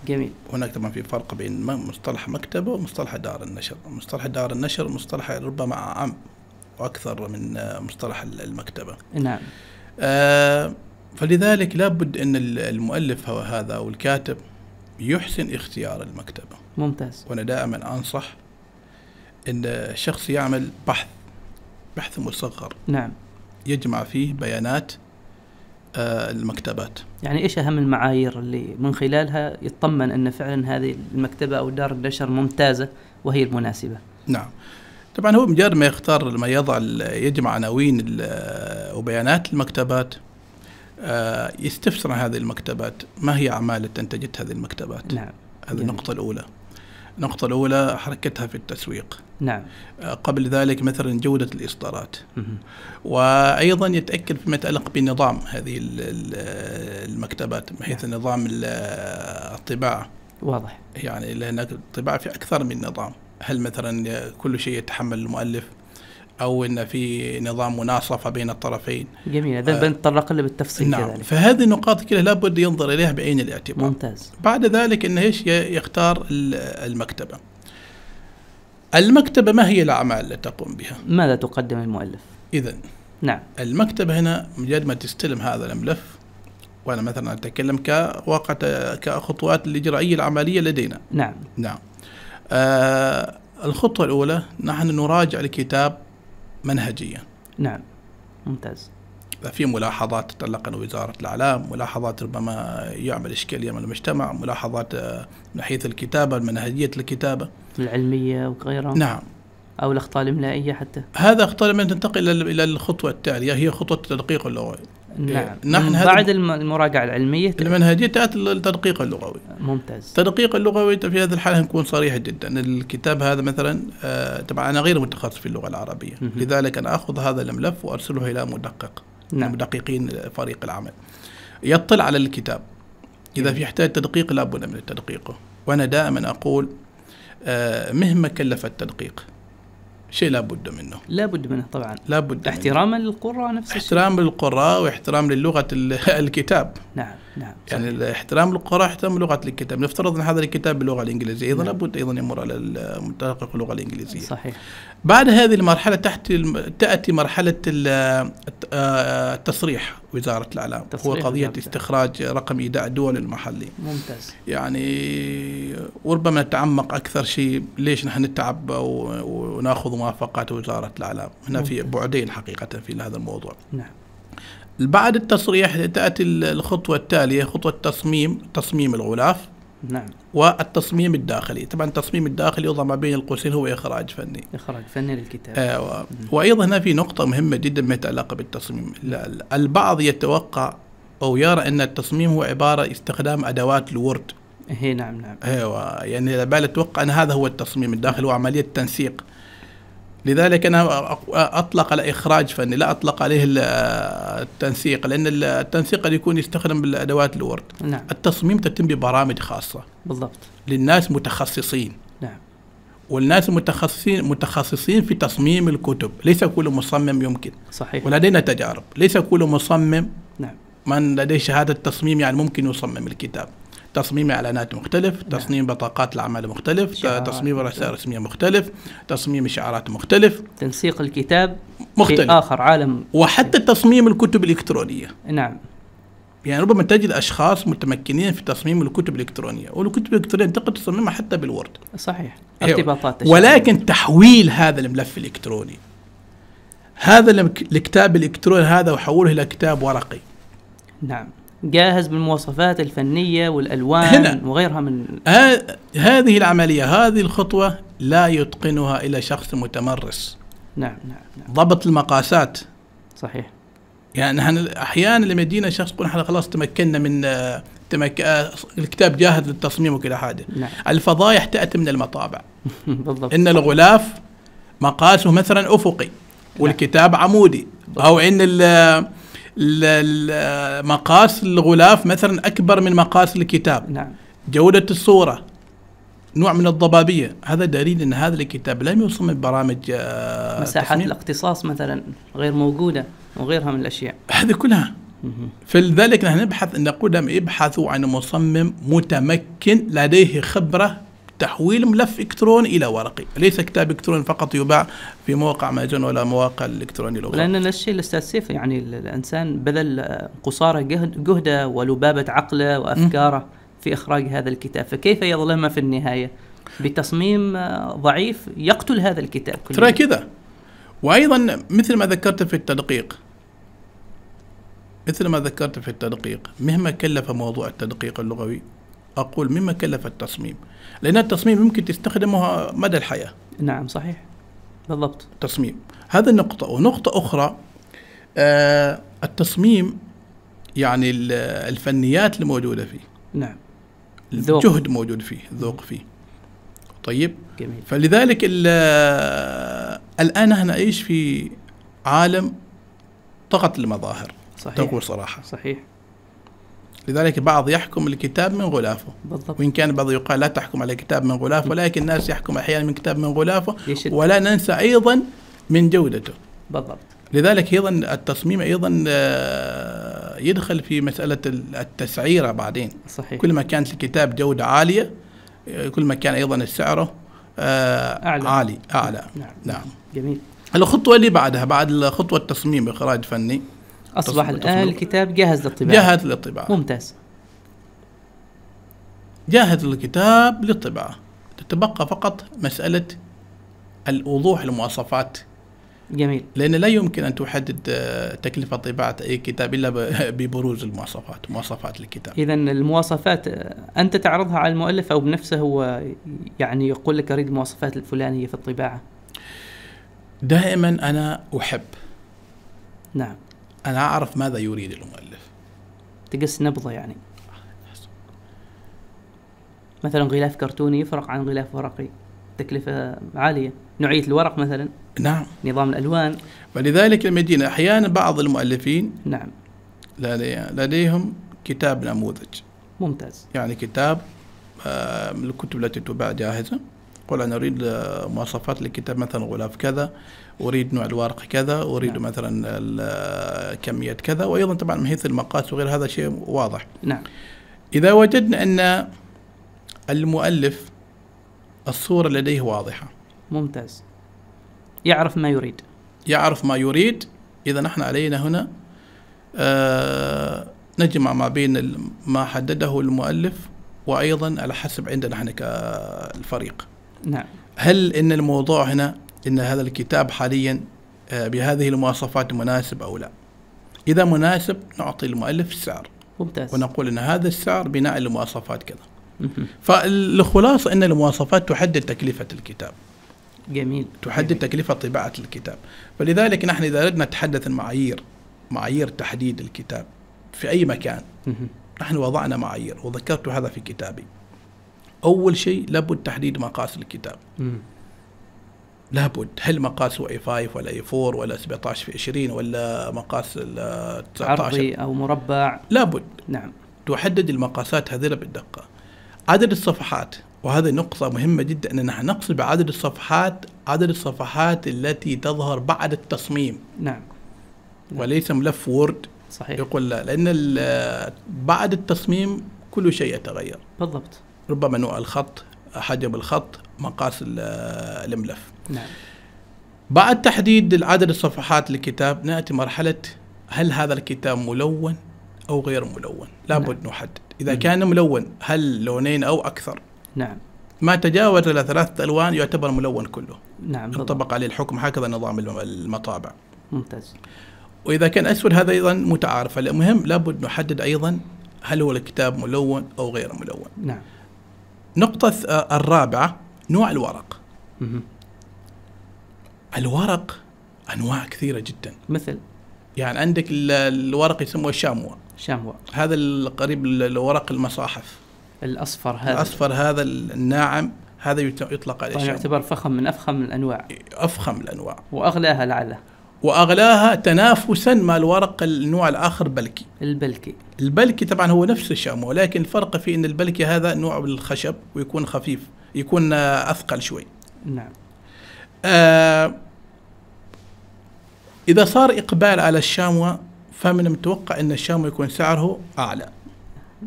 جميل هناك طبعا في فرق بين مصطلح مكتبة ومصطلح دار النشر مصطلح دار النشر مصطلح ربما عام وأكثر من آه، مصطلح المكتبة نعم آه فلذلك لابد أن المؤلف هو هذا أو الكاتب يحسن اختيار المكتبة ممتاز وأنا دائما أنصح أن الشخص يعمل بحث بحث مصغر نعم يجمع فيه بيانات آه، المكتبات يعني إيش أهم المعايير اللي من خلالها يطمن أن فعلا هذه المكتبة أو دار النشر ممتازة وهي المناسبة نعم طبعا هو مجرد ما يختار ما يضع يجمع عناوين وبيانات المكتبات آه، يستفسر عن هذه المكتبات ما هي أعمال انتجت هذه المكتبات نعم هذه النقطة الأولى النقطة الأولى حركتها في التسويق نعم آه، قبل ذلك مثلا جودة الإصدارات وأيضا يتأكد فيما يتعلق بنظام هذه المكتبات من حيث نعم. نظام الطباعة واضح يعني لأن الطباعة في أكثر من نظام هل مثلا كل شيء يتحمل المؤلف او ان في نظام مناصفه بين الطرفين جميل اذا آه بنتطرق له بالتفصيل نعم كذلك. فهذه النقاط كلها لابد ينظر اليها بعين الاعتبار ممتاز بعد ذلك انه ايش يختار المكتبه المكتبه ما هي الاعمال التي تقوم بها ماذا تقدم المؤلف اذا نعم المكتبه هنا مجرد ما تستلم هذا الملف وانا مثلا اتكلم كواقع كخطوات الاجرائيه العمليه لدينا نعم نعم آه الخطوه الاولى نحن نراجع الكتاب منهجيا نعم ممتاز في ملاحظات تتعلق بوزارة الإعلام ملاحظات ربما يعمل إشكالية من المجتمع ملاحظات من آه، حيث الكتابة منهجية الكتابة العلمية وغيرها نعم أو الأخطاء الإملائية حتى هذا أخطاء من تنتقل إلى الخطوة التالية هي خطوة التدقيق اللغوي نعم إيه، نحن من بعد المراجعة العلمية المنهجية تأتي التدقيق اللغوي ممتاز التدقيق اللغوي في هذه الحالة نكون صريح جدا الكتاب هذا مثلا طبعا آه، أنا غير متخصص في اللغة العربية مم. لذلك أنا أخذ هذا الملف وأرسله إلى مدقق نعم. مدققين فريق العمل يطلع على الكتاب إذا في يحتاج تدقيق لابد من تدقيقه وأنا دائما أقول آه، مهما كلف التدقيق شيء لابد منه لابد منه طبعا لابد احتراما للقراء نفس الشيء احترام للقراء واحترام للغه الكتاب نعم نعم يعني الاحترام للقراء احترام لغه الكتاب نفترض ان هذا الكتاب باللغه الانجليزيه ايضا نعم. لابد ايضا يمر على المتحقق اللغه الانجليزيه صحيح بعد هذه المرحله تحت تاتي مرحله آه، التصريح وزاره الاعلام هو قضيه استخراج رقم ايداع الدول المحلي ممتاز يعني وربما نتعمق اكثر شيء ليش نحن نتعب وناخذ موافقات وزاره الاعلام هنا ممتاز. في بعدين حقيقه في هذا الموضوع نعم بعد التصريح تأتي الخطوة التالية خطوة تصميم تصميم الغلاف نعم والتصميم الداخلي طبعا التصميم الداخلي يوضع ما بين القوسين هو إخراج فني إخراج فني للكتاب ايوه وأيضا هنا في نقطة مهمة جدا ما يتعلق بالتصميم البعض يتوقع أو يرى أن التصميم هو عبارة استخدام أدوات الوورد هي إيه، نعم نعم ايوه يعني البال يتوقع أن هذا هو التصميم الداخلي هو عملية تنسيق لذلك انا اطلق على اخراج فني لا اطلق عليه التنسيق لان التنسيق قد يكون يستخدم بالادوات الورد نعم. التصميم تتم ببرامج خاصه بالضبط للناس متخصصين نعم والناس متخصصين متخصصين في تصميم الكتب ليس كل مصمم يمكن صحيح ولدينا تجارب ليس كل مصمم نعم من لديه شهاده تصميم يعني ممكن يصمم الكتاب تصميم اعلانات مختلف نعم. تصميم بطاقات العمل مختلف تصميم رسائل رسميه مختلف تصميم شعارات مختلف تنسيق الكتاب مختلف في اخر عالم وحتى تصميم الكتب الالكترونيه نعم يعني ربما تجد اشخاص متمكنين في تصميم الكتب الالكترونيه والكتب الالكترونيه تقدر تصممها حتى بالوورد صحيح أيوة. ارتباطات ولكن تحويل هذا الملف الالكتروني هذا الكتاب الالكتروني هذا وحوله الى كتاب ورقي نعم جاهز بالمواصفات الفنية والألوان هنا وغيرها من ه- هذه العملية هذه الخطوة لا يتقنها إلا شخص متمرس نعم نعم, نعم. ضبط المقاسات صحيح يعني احنا احيانا لما يجينا شخص يقول احنا خلاص تمكنا من تمك... الكتاب جاهز للتصميم وكل حاجه نعم. الفضايح تاتي من المطابع بالضبط ان الغلاف مقاسه مثلا افقي والكتاب عمودي بالضبط. او ان مقاس الغلاف مثلا اكبر من مقاس الكتاب نعم. جوده الصوره نوع من الضبابيه هذا دليل ان هذا الكتاب لم يصمم برامج آه، مساحات تصميم. الاقتصاص مثلا غير موجوده وغيرها من الاشياء هذه كلها فلذلك نحن نبحث ان نقول ابحثوا عن مصمم متمكن لديه خبره تحويل ملف إلكتروني إلى ورقي ليس كتاب إلكتروني فقط يباع في مواقع ماجون ولا مواقع الإلكترونية الأخرى لأن الشيء الأستاذ سيف يعني الإنسان بذل قصارى جهده ولبابة عقله وأفكاره في إخراج هذا الكتاب فكيف يظلم في النهاية بتصميم ضعيف يقتل هذا الكتاب ترى كذا وأيضا مثل ما ذكرت في التدقيق مثل ما ذكرت في التدقيق مهما كلف موضوع التدقيق اللغوي أقول مما كلف التصميم لأن التصميم يمكن تستخدمها مدى الحياة نعم صحيح بالضبط تصميم هذا نقطة ونقطة أخرى آه التصميم يعني الفنيات الموجودة فيه نعم الذوق. الجهد موجود فيه الذوق فيه طيب جميل. فلذلك الآن نحن نعيش في عالم طغت المظاهر صحيح تقول صراحة صحيح لذلك بعض يحكم الكتاب من غلافه بالضبط. وإن كان بعض يقال لا تحكم على كتاب من غلافه ولكن الناس يحكم أحيانا من كتاب من غلافه يشد. ولا ننسى أيضا من جودته بالضبط لذلك أيضا التصميم أيضا آه، يدخل في مسألة التسعيرة بعدين صحيح. كل ما كانت الكتاب جودة عالية آه، كل ما كان أيضا سعره آه، أعلى. عالي أعلى نعم, نعم. جميل الخطوة اللي بعدها بعد الخطوة التصميم إخراج فني اصبح الان الكتاب جاهز للطباعه جاهز للطباعه ممتاز جاهز الكتاب للطباعه تتبقى فقط مساله الوضوح المواصفات جميل لان لا يمكن ان تحدد آه، تكلفه طباعه اي كتاب الا ببروز المواصفات مواصفات الكتاب اذا المواصفات آه، انت تعرضها على المؤلف او بنفسه هو يعني يقول لك اريد المواصفات الفلانيه في الطباعه دائما انا احب نعم أنا أعرف ماذا يريد المؤلف تقص نبضة يعني مثلا غلاف كرتوني يفرق عن غلاف ورقي تكلفة عالية نوعية الورق مثلا نعم نظام الألوان فلذلك لما يجينا أحيانا بعض المؤلفين نعم لديهم كتاب نموذج ممتاز يعني كتاب من آه، الكتب التي تباع جاهزة قل أنا أريد آه، مواصفات لكتاب مثلا غلاف كذا اريد نوع الورق كذا اريد نعم. مثلا كميه كذا وايضا طبعا من حيث المقاس وغير هذا شيء واضح نعم اذا وجدنا ان المؤلف الصوره لديه واضحه ممتاز يعرف ما يريد يعرف ما يريد اذا نحن علينا هنا آه نجمع ما بين ما حدده المؤلف وايضا على حسب عندنا نحن كالفريق نعم هل ان الموضوع هنا إن هذا الكتاب حاليا آه، بهذه المواصفات مناسب أو لا إذا مناسب نعطي المؤلف السعر ممتاز ونقول أن هذا السعر بناء المواصفات كذا فالخلاصة أن المواصفات تحدد تكلفة الكتاب جميل تحدد جميل. تكلفة طباعة الكتاب فلذلك نحن إذا أردنا نتحدث المعايير معايير تحديد الكتاب في أي مكان نحن وضعنا معايير وذكرت هذا في كتابي أول شيء لابد تحديد مقاس الكتاب لابد هل مقاس اي 5 ولا اي 4 ولا 17 في 20 ولا مقاس 19 عرضي او مربع لابد نعم تحدد المقاسات هذه بالدقه عدد الصفحات وهذه نقطة مهمة جدا أننا نقصد بعدد الصفحات عدد الصفحات التي تظهر بعد التصميم نعم, نعم. وليس ملف وورد صحيح يقول لا لأن بعد التصميم كل شيء يتغير بالضبط ربما نوع الخط حجم الخط مقاس الملف نعم بعد تحديد عدد الصفحات للكتاب ناتي مرحله هل هذا الكتاب ملون او غير ملون لابد نعم. نحدد اذا مم. كان ملون هل لونين او اكثر نعم ما تجاوز الى ثلاثه الوان يعتبر ملون كله نعم ينطبق عليه الحكم هكذا نظام المطابع ممتاز واذا كان اسود هذا ايضا متعارف المهم لابد نحدد ايضا هل هو الكتاب ملون او غير ملون نعم نقطه آه، الرابعه نوع الورق مم. الورق انواع كثيره جدا مثل يعني عندك الورق يسموه الشاموا شاموا هذا القريب الورق المصاحف الاصفر هذا الاصفر هذا الناعم هذا يطلق عليه طيب يعتبر فخم من افخم الانواع افخم الانواع واغلاها لعله واغلاها تنافسا مع الورق النوع الاخر بلكي البلكي البلكي طبعا هو نفس الشامو ولكن الفرق في ان البلكي هذا نوع من الخشب ويكون خفيف يكون اثقل شوي نعم آه إذا صار إقبال على الشاموة فمن المتوقع أن الشاموة يكون سعره أعلى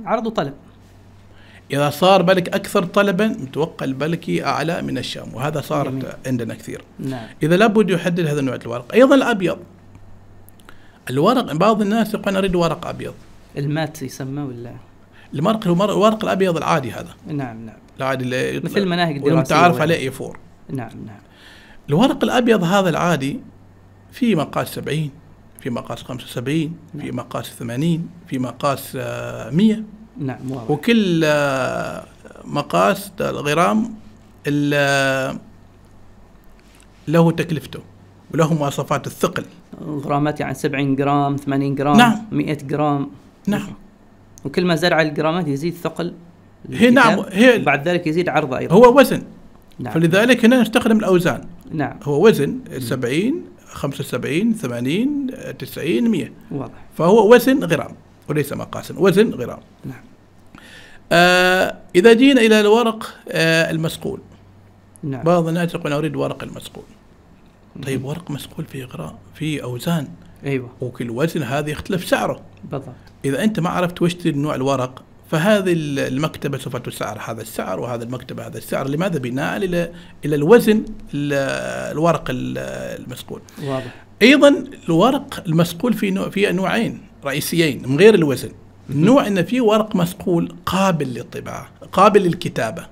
عرض وطلب إذا صار بلك أكثر طلبا متوقع البلكي أعلى من الشام وهذا صار عندنا كثير نعم. إذا لابد يحدد هذا نوع الورق أيضا الأبيض الورق بعض الناس يقول أنا أريد ورق أبيض المات يسمى ولا المرق هو الورق الأبيض العادي هذا نعم نعم العادي اللي مثل المناهج الدراسية وأنت عارف عليه اي 4 نعم نعم الورق الأبيض هذا العادي في مقاس 70 في مقاس 75 نعم. في مقاس 80 في مقاس 100 آه، نعم واضح. وكل آه، مقاس الغرام آه، له تكلفته وله مواصفات الثقل غرامات يعني 70 جرام 80 جرام نعم 100 جرام نعم وكل ما زرع الجرامات يزيد ثقل هي نعم هي بعد ذلك يزيد عرضه ايضا هو وزن نعم فلذلك هنا نستخدم الاوزان نعم هو وزن 70 75 80 90 100 واضح فهو وزن غرام وليس مقاسا وزن غرام نعم آه إذا جينا إلى الورق آه المسقول نعم بعض الناس يقول أنا أريد ورق المسقول طيب ورق مسقول فيه غرام فيه أوزان ايوه وكل وزن هذا يختلف سعره بالضبط اذا انت ما عرفت وش نوع الورق فهذه المكتبة سوف تسعر هذا السعر وهذا المكتبة هذا السعر لماذا بناء إلى إلى الوزن الورق المسقول واضح أيضا الورق المسقول في نوع في نوعين رئيسيين من غير الوزن النوع أن في ورق مسقول قابل للطباعة قابل للكتابة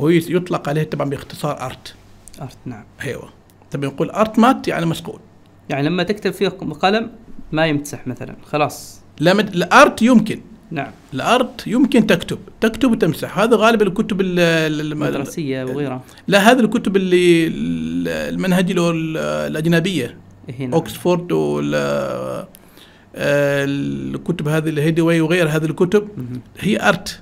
يطلق عليه طبعا باختصار أرت أرت نعم أيوه طبعا يقول أرت مات يعني مسقول يعني لما تكتب فيه قلم ما يمتسح مثلا خلاص لا مد... الارت يمكن نعم الارض يمكن تكتب تكتب وتمسح هذا غالب الكتب المدرسيه وغيرها لا هذه الكتب اللي المنهج الاجنبيه هنا. إيه، نعم. اوكسفورد آه، الكتب هذه الهيدوي وغير هذه الكتب هي ارت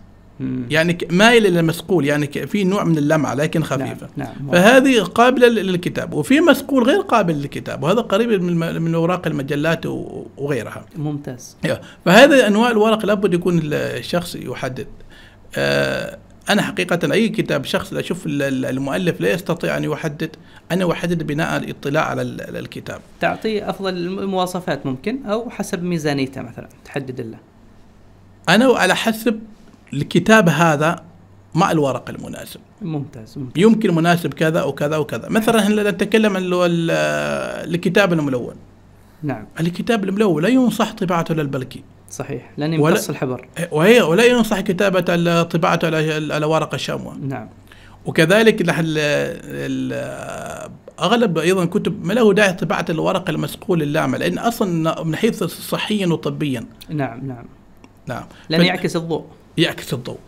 يعني مايل الى المسقول يعني في نوع من اللمعه لكن نعم، خفيفه نعم. نعم. فهذه قابله للكتاب وفي مسقول غير قابل للكتاب وهذا قريب من من اوراق المجلات وغيرها ممتاز فهذا انواع الورق لابد يكون الشخص يحدد آه، انا حقيقه اي كتاب شخص اشوف المؤلف لا يستطيع ان يحدد انا احدد بناء الاطلاع على الكتاب تعطي افضل المواصفات ممكن او حسب ميزانيته مثلا تحدد له انا على حسب الكتاب هذا مع الورق المناسب ممتاز, ممتاز. يمكن مناسب كذا وكذا وكذا مثلا احنا نتكلم عن الكتاب الملون نعم الكتاب الملون لا ينصح طباعته للبلكي صحيح لان يمتص الحبر وهي ولا ينصح كتابة طباعته على ورق الشموة نعم وكذلك اغلب ايضا كتب ما له داعي طباعه الورق المسقول اللامع لان اصلا من حيث صحيا وطبيا نعم نعم نعم لن يعكس الضوء يعكس الضوء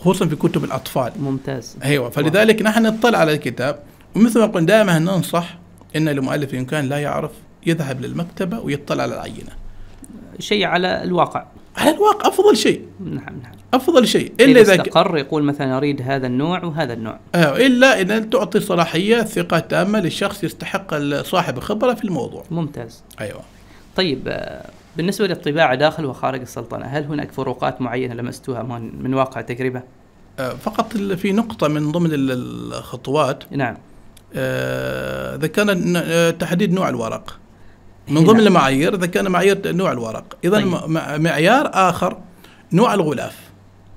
خصوصا في كتب الاطفال ممتاز ايوه فلذلك واحد. نحن نطلع على الكتاب ومثل ما قلنا دائما ننصح ان المؤلف ان كان لا يعرف يذهب للمكتبه ويطلع على العينه شيء على الواقع على الواقع افضل شيء نعم نعم افضل شيء الا اذا استقر يقول مثلا اريد هذا النوع وهذا النوع آه، الا ان تعطي صلاحيه ثقه تامه للشخص يستحق صاحب الخبره في الموضوع ممتاز ايوه طيب آه، بالنسبة للطباعة داخل وخارج السلطنة هل هناك فروقات معينة لمستوها من واقع تجربة؟ أه، فقط في نقطة من ضمن الخطوات نعم أه، ذكرنا أه، تحديد نوع الورق من نعم. ضمن المعايير ذكرنا معايير نوع الورق إذا طيب. معيار آخر نوع الغلاف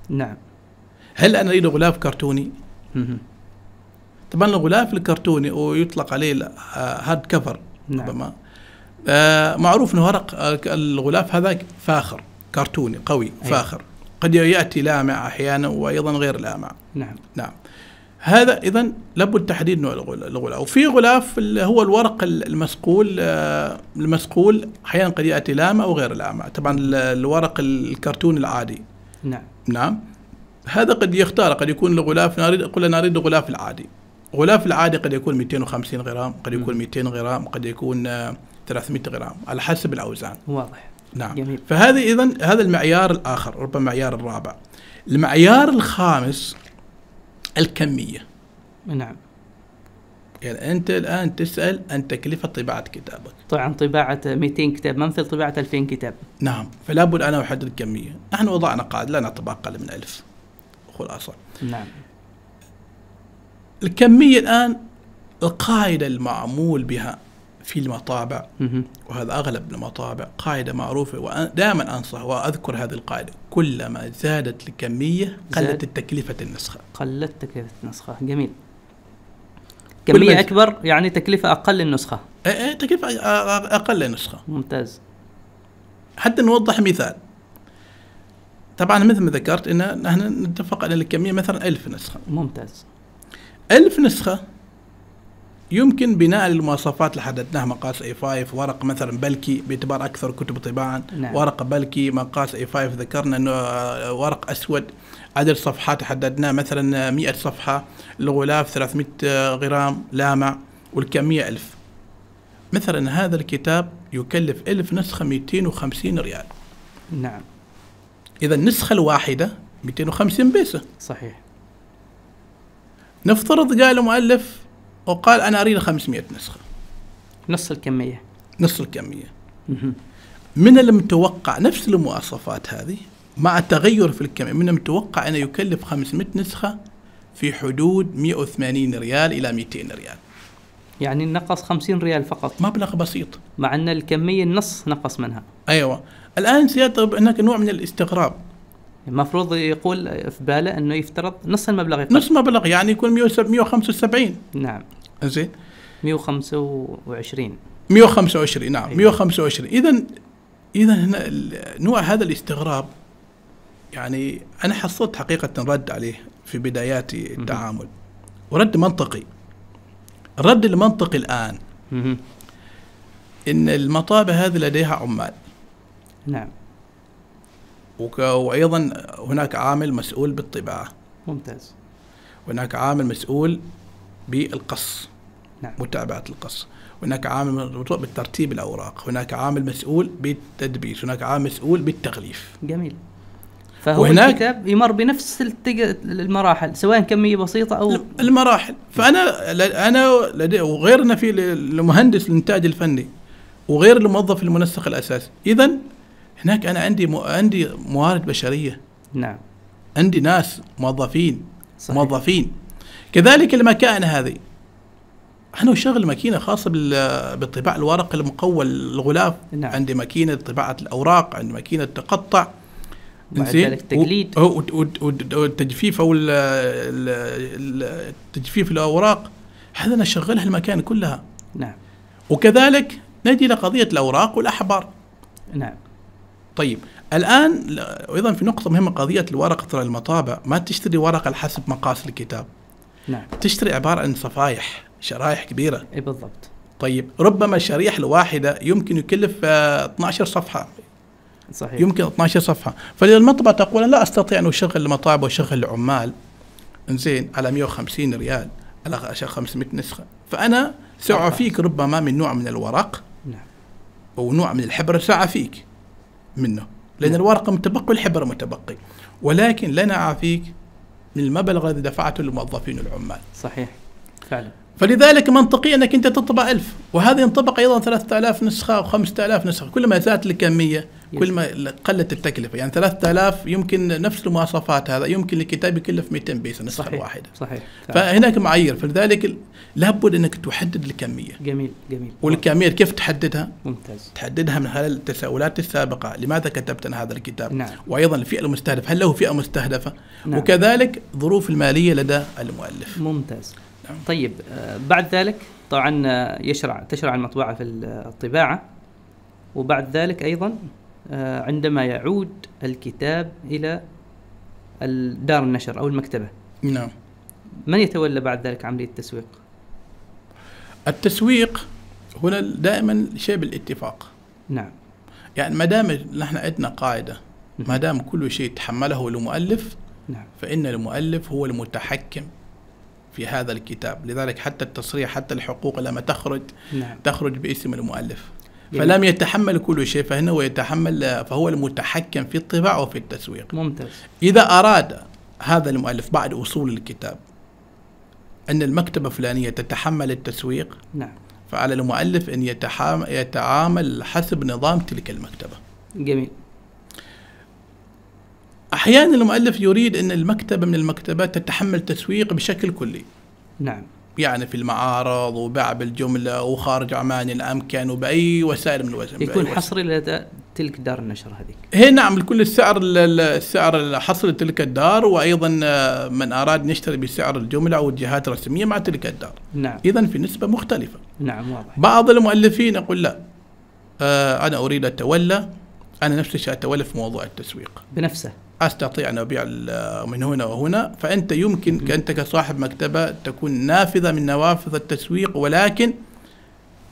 نعم هل أنا أريد غلاف كرتوني؟ مه. طبعا الغلاف الكرتوني ويطلق عليه هارد كفر نعم. ربما آه، معروف انه ورق الغلاف هذا فاخر كرتوني قوي أيوه. فاخر قد ياتي لامع احيانا وايضا غير لامع نعم نعم هذا اذا لابد تحديد نوع الغلاف وفي غلاف اللي هو الورق المسقول آه، المسقول احيانا قد ياتي لامع او غير لامع طبعا الورق الكرتون العادي نعم نعم هذا قد يختار قد يكون الغلاف نريد قلنا نريد الغلاف العادي غلاف العادي قد يكون 250 غرام قد يكون 200 غرام قد يكون آه، 300 غرام على حسب الاوزان واضح نعم جميل. فهذا اذا هذا المعيار الاخر ربما المعيار الرابع المعيار الخامس الكميه نعم يعني انت الان تسال عن تكلفه طباعه كتابك طبعا طباعه 200 كتاب ما مثل طباعه 2000 كتاب نعم فلا بد انا احدد الكميه نحن وضعنا قاعده لا نطبع اقل من 1000 خلاصه نعم الكميه الان القاعده المعمول بها في المطابع وهذا أغلب المطابع قاعدة معروفة ودائما أنصح وأذكر هذه القاعدة كلما زادت الكمية قلت تكلفة النسخة قلت تكلفة النسخة جميل كمية أكبر يعني تكلفة أقل النسخة ايه, إيه، تكلفة أقل النسخة ممتاز حتى نوضح مثال طبعا مثل ما ذكرت ان نحن نتفق على الكميه مثلا ألف نسخه ممتاز ألف نسخه يمكن بناء المواصفات اللي حددناها مقاس اي 5 ورق مثلا بلكي باعتبار اكثر كتب طباعا نعم. ورق بلكي مقاس اي 5 ذكرنا انه آه، ورق اسود عدد صفحات حددناه مثلا 100 آه، صفحه الغلاف 300 آه، غرام لامع والكميه 1000 مثلا هذا الكتاب يكلف 1000 نسخه 250 ريال نعم اذا النسخه الواحده 250 بيسه صحيح نفترض قال المؤلف وقال أنا أريد 500 نسخة نص الكمية نص الكمية من المتوقع نفس المواصفات هذه مع التغير في الكمية من المتوقع أنه يكلف 500 نسخة في حدود 180 ريال إلى 200 ريال يعني نقص 50 ريال فقط مبلغ بسيط مع أن الكمية النص نقص منها أيوة الآن سيطلب هناك نوع من الاستغراب المفروض يقول في باله انه يفترض نص المبلغ يقل. نص المبلغ يعني يكون 175 نعم زين 125 125 نعم أيوة. 125 اذا اذا هنا نوع هذا الاستغراب يعني انا حصلت حقيقه رد عليه في بداياتي التعامل ورد منطقي الرد المنطقي الان ان المطابع هذه لديها عمال نعم وايضا هناك عامل مسؤول بالطباعه ممتاز هناك عامل مسؤول بالقص نعم. متابعه القص هناك عامل مسؤول بالترتيب الاوراق هناك عامل مسؤول بالتدبيس هناك عامل مسؤول بالتغليف جميل فهو وهناك الكتاب يمر بنفس المراحل سواء كميه بسيطه او المراحل فانا انا لدي وغيرنا في المهندس الانتاج الفني وغير الموظف المنسق الاساسي اذا هناك انا عندي مو... عندي موارد بشريه نعم عندي ناس موظفين صحيح. موظفين كذلك المكائن هذه احنا نشغل ماكينه خاصه بالطباع الورق المقول الغلاف نعم. عندي ماكينه طباعه الاوراق عندي ماكينه تقطع بعد ذلك تقليد والتجفيف او تجفيف الاوراق هذا نشغلها المكان كلها نعم وكذلك نجي لقضيه الاوراق والاحبار نعم طيب الان ايضا في نقطه مهمه قضيه الورقه المطابع ما تشتري ورقه حسب مقاس الكتاب نعم تشتري عباره عن صفائح شرائح كبيره اي بالضبط طيب ربما الشريحه الواحده يمكن يكلف 12 آه، صفحه صحيح يمكن 12 صفحه فللمطبعه تقول لا استطيع ان اشغل المطابع واشغل العمال زين على 150 ريال على 500 نسخه فانا ساعفيك ربما من نوع من الورق نعم ونوع من الحبر ساعفيك منه لأن الورقة متبقي والحبر متبقي ولكن لنا عافيك من المبلغ الذي دفعته للموظفين العمال صحيح فعلا فلذلك منطقي أنك أنت تطبع ألف وهذا ينطبق أيضا 3000 نسخة أو 5000 نسخة كل ما زادت الكمية كل ما قلت التكلفة يعني 3000 يمكن نفس المواصفات هذا يمكن لكتاب يكلف 200 بيس نسخة صحيح. واحدة صحيح فهناك معايير فلذلك لابد انك تحدد الكميه جميل جميل والكميه كيف تحددها ممتاز تحددها من خلال التساؤلات السابقه لماذا كتبت انا هذا الكتاب نعم. وايضا الفئه المستهدفه هل له فئه مستهدفه نعم. وكذلك ظروف الماليه لدى المؤلف ممتاز نعم. طيب آه، بعد ذلك طبعا آه، يشرع تشرع المطبعه في الطباعه وبعد ذلك ايضا آه، عندما يعود الكتاب الى دار النشر او المكتبه نعم من يتولى بعد ذلك عمليه التسويق؟ التسويق هنا دائما شيء بالاتفاق نعم يعني ما دام نحن عندنا قاعده ما دام كل شيء تحمله المؤلف نعم. فان المؤلف هو المتحكم في هذا الكتاب لذلك حتى التصريح حتى الحقوق لما تخرج نعم. تخرج باسم المؤلف يعني فلم يتحمل كل شيء فهنا هو يتحمل فهو المتحكم في الطباعة وفي التسويق ممتاز إذا أراد هذا المؤلف بعد أصول الكتاب أن المكتبة الفلانية تتحمل التسويق نعم فعلى المؤلف أن يتعامل حسب نظام تلك المكتبة جميل أحيانا المؤلف يريد أن المكتبة من المكتبات تتحمل تسويق بشكل كلي نعم يعني في المعارض وباع بالجمله وخارج عمان الامكن وباي وسائل من الوسائل يكون حصري لدى تلك دار النشر هذيك هي نعم لكل السعر السعر الحصري تلك الدار وايضا آه، من اراد يشتري بسعر الجمله او الجهات الرسميه مع تلك الدار نعم اذا في نسبه مختلفه نعم واضح بعض المؤلفين يقول لا آه انا اريد اتولى انا نفس الشيء اتولى في موضوع التسويق بنفسه استطيع ان ابيع من هنا وهنا فانت يمكن انت كصاحب مكتبه تكون نافذه من نوافذ التسويق ولكن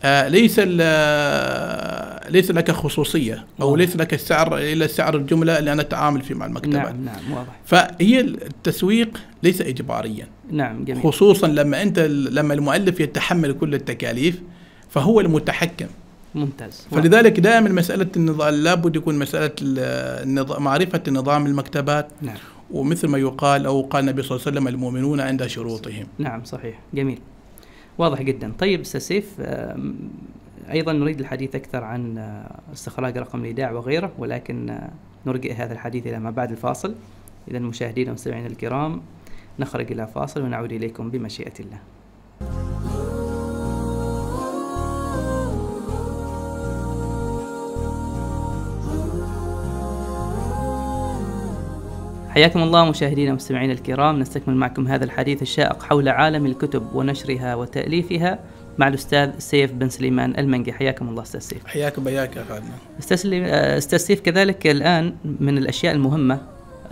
آه، ليس آه، ليس لك خصوصيه او ليس لك السعر الا سعر الجمله اللي انا اتعامل فيه مع المكتبات نعم نعم واضح فهي التسويق ليس اجباريا نعم جميل خصوصا لما انت لما المؤلف يتحمل كل التكاليف فهو المتحكم ممتاز فلذلك دائما مساله النظام لابد يكون مساله معرفه نظام المكتبات نعم ومثل ما يقال او قال النبي صلى الله عليه وسلم المؤمنون عند شروطهم نعم صحيح جميل واضح جدا طيب سيف آه، ايضا نريد الحديث اكثر عن آه، استخراج رقم الايداع وغيره ولكن آه، نرجئ هذا الحديث الى ما بعد الفاصل اذا مشاهدينا ومستمعينا الكرام نخرج الى فاصل ونعود اليكم بمشيئه الله حياكم الله مشاهدينا ومستمعينا الكرام نستكمل معكم هذا الحديث الشائق حول عالم الكتب ونشرها وتأليفها مع الاستاذ سيف بن سليمان المنقي حياكم الله استاذ سيف حياكم بياك يا آه، استاذ سيف كذلك الان من الاشياء المهمه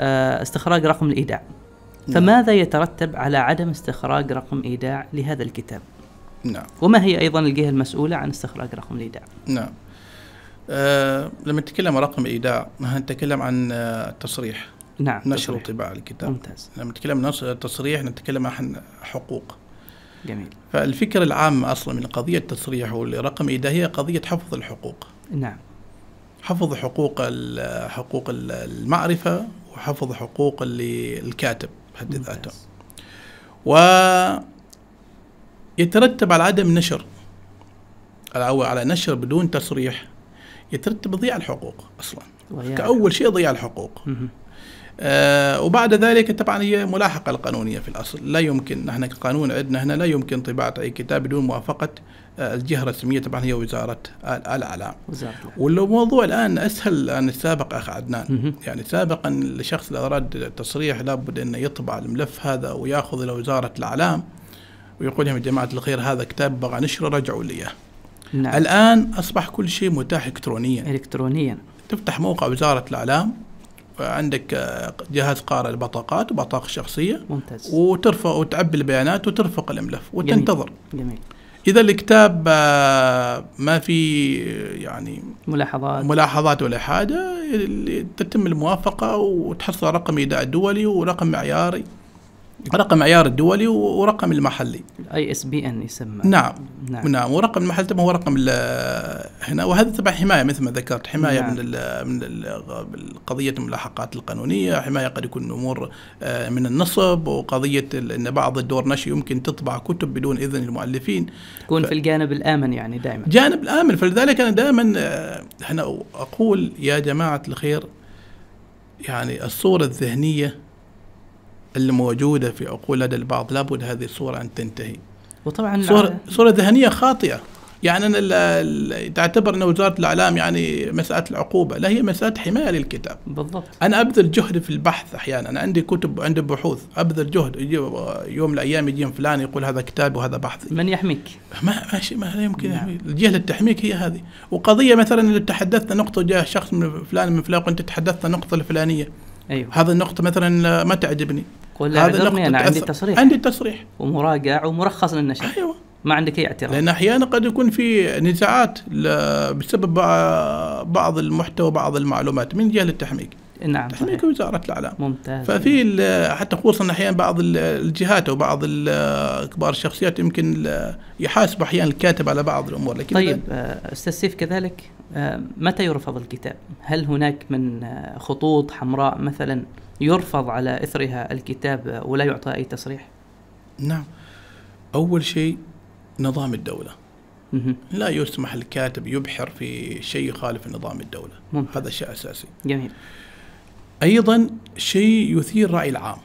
آه، استخراج رقم الايداع نعم. فماذا يترتب على عدم استخراج رقم ايداع لهذا الكتاب نعم وما هي ايضا الجهه المسؤوله عن استخراج رقم الايداع نعم أه لما نتكلم عن رقم ايداع نتكلم عن آه، التصريح نعم نشر وطباعة الكتاب ممتاز لما نتكلم نشر تصريح نتكلم عن حقوق جميل فالفكر العام أصلا من قضية التصريح والرقم إذا هي قضية حفظ الحقوق نعم حفظ حقوق حقوق المعرفة وحفظ حقوق الكاتب بحد ذاته و يترتب على عدم نشر أو على نشر بدون تصريح يترتب ضياع الحقوق أصلا كأول شيء ضياع الحقوق آه، وبعد ذلك طبعا هي ملاحقة القانونية في الأصل لا يمكن نحن كقانون عندنا هنا لا يمكن طباعة أي كتاب بدون موافقة آه، الجهة الرسمية طبعا هي وزارة الإعلام والموضوع الآن أسهل عن السابق أخ عدنان يعني سابقا الشخص اللي أراد التصريح لابد أنه يطبع الملف هذا ويأخذ إلى وزارة الإعلام ويقول لهم يا جماعة الخير هذا كتاب بغى نشره رجعوا لي إياه نعم. الآن أصبح كل شيء متاح إلكترونيا إلكترونيا تفتح موقع وزارة الإعلام عندك آه، جهاز قارئ البطاقات وبطاقه شخصيه ممتاز وترفع وتعبي البيانات وترفق الملف وتنتظر جميل, جميل. اذا الكتاب آه، ما في آه، يعني ملاحظات ملاحظات ولا حاجه تتم الموافقه وتحصل رقم ايداع دولي ورقم معياري رقم عيار الدولي ورقم المحلي اي اس بي ان يسمى نعم نعم, نعم. ورقم المحلي تبع هو رقم هنا وهذا تبع حمايه مثل ما ذكرت حمايه نعم. من الـ من الـ قضيه الملاحقات القانونيه حمايه قد يكون امور آه، من النصب وقضيه ان بعض الدور نشي يمكن تطبع كتب بدون اذن المؤلفين تكون ف... في الجانب الامن يعني دائما جانب الامن فلذلك انا دائما آه، هنا اقول يا جماعه الخير يعني الصوره الذهنيه الموجودة في عقول لدى البعض لابد هذه الصورة أن تنتهي وطبعا صورة, صورة ذهنية خاطئة يعني أنا تعتبر أن وزارة الإعلام يعني مسألة العقوبة لا هي مسألة حماية للكتاب بالضبط أنا أبذل جهد في البحث أحيانا أنا عندي كتب وعندي بحوث أبذل جهد يوم من الأيام يجي فلان يقول هذا كتاب وهذا بحث من يحميك ما ماشي ما لا يمكن نعم. الجهة تحميك هي هذه وقضية مثلا اذا تحدثنا نقطة جاء شخص من فلان من فلان وأنت تحدثت نقطة الفلانية أيوه. هذه النقطة مثلا ما تعجبني قول له اعذرني انا عندي تصريح عندي تصريح ومراجع ومرخص للنشر ايوه ما عندك اي اعتراض لان احيانا قد يكون في نزاعات بسبب بعض المحتوى بعض المعلومات من جهه التحميق نعم تحميك وزاره الاعلام ممتاز ففي حتى خصوصا احيانا بعض الجهات أو بعض كبار الشخصيات يمكن يحاسب احيانا الكاتب على بعض الامور لكن طيب آه، استاذ سيف كذلك آه، متى يرفض الكتاب؟ هل هناك من آه، خطوط حمراء مثلا يرفض على اثرها الكتاب ولا يعطى اي تصريح؟ نعم. اول شيء نظام الدوله. لا يسمح الكاتب يبحر في شيء يخالف نظام الدوله. ممتاز. هذا شيء اساسي. جميل. ايضا شيء يثير الراي العام.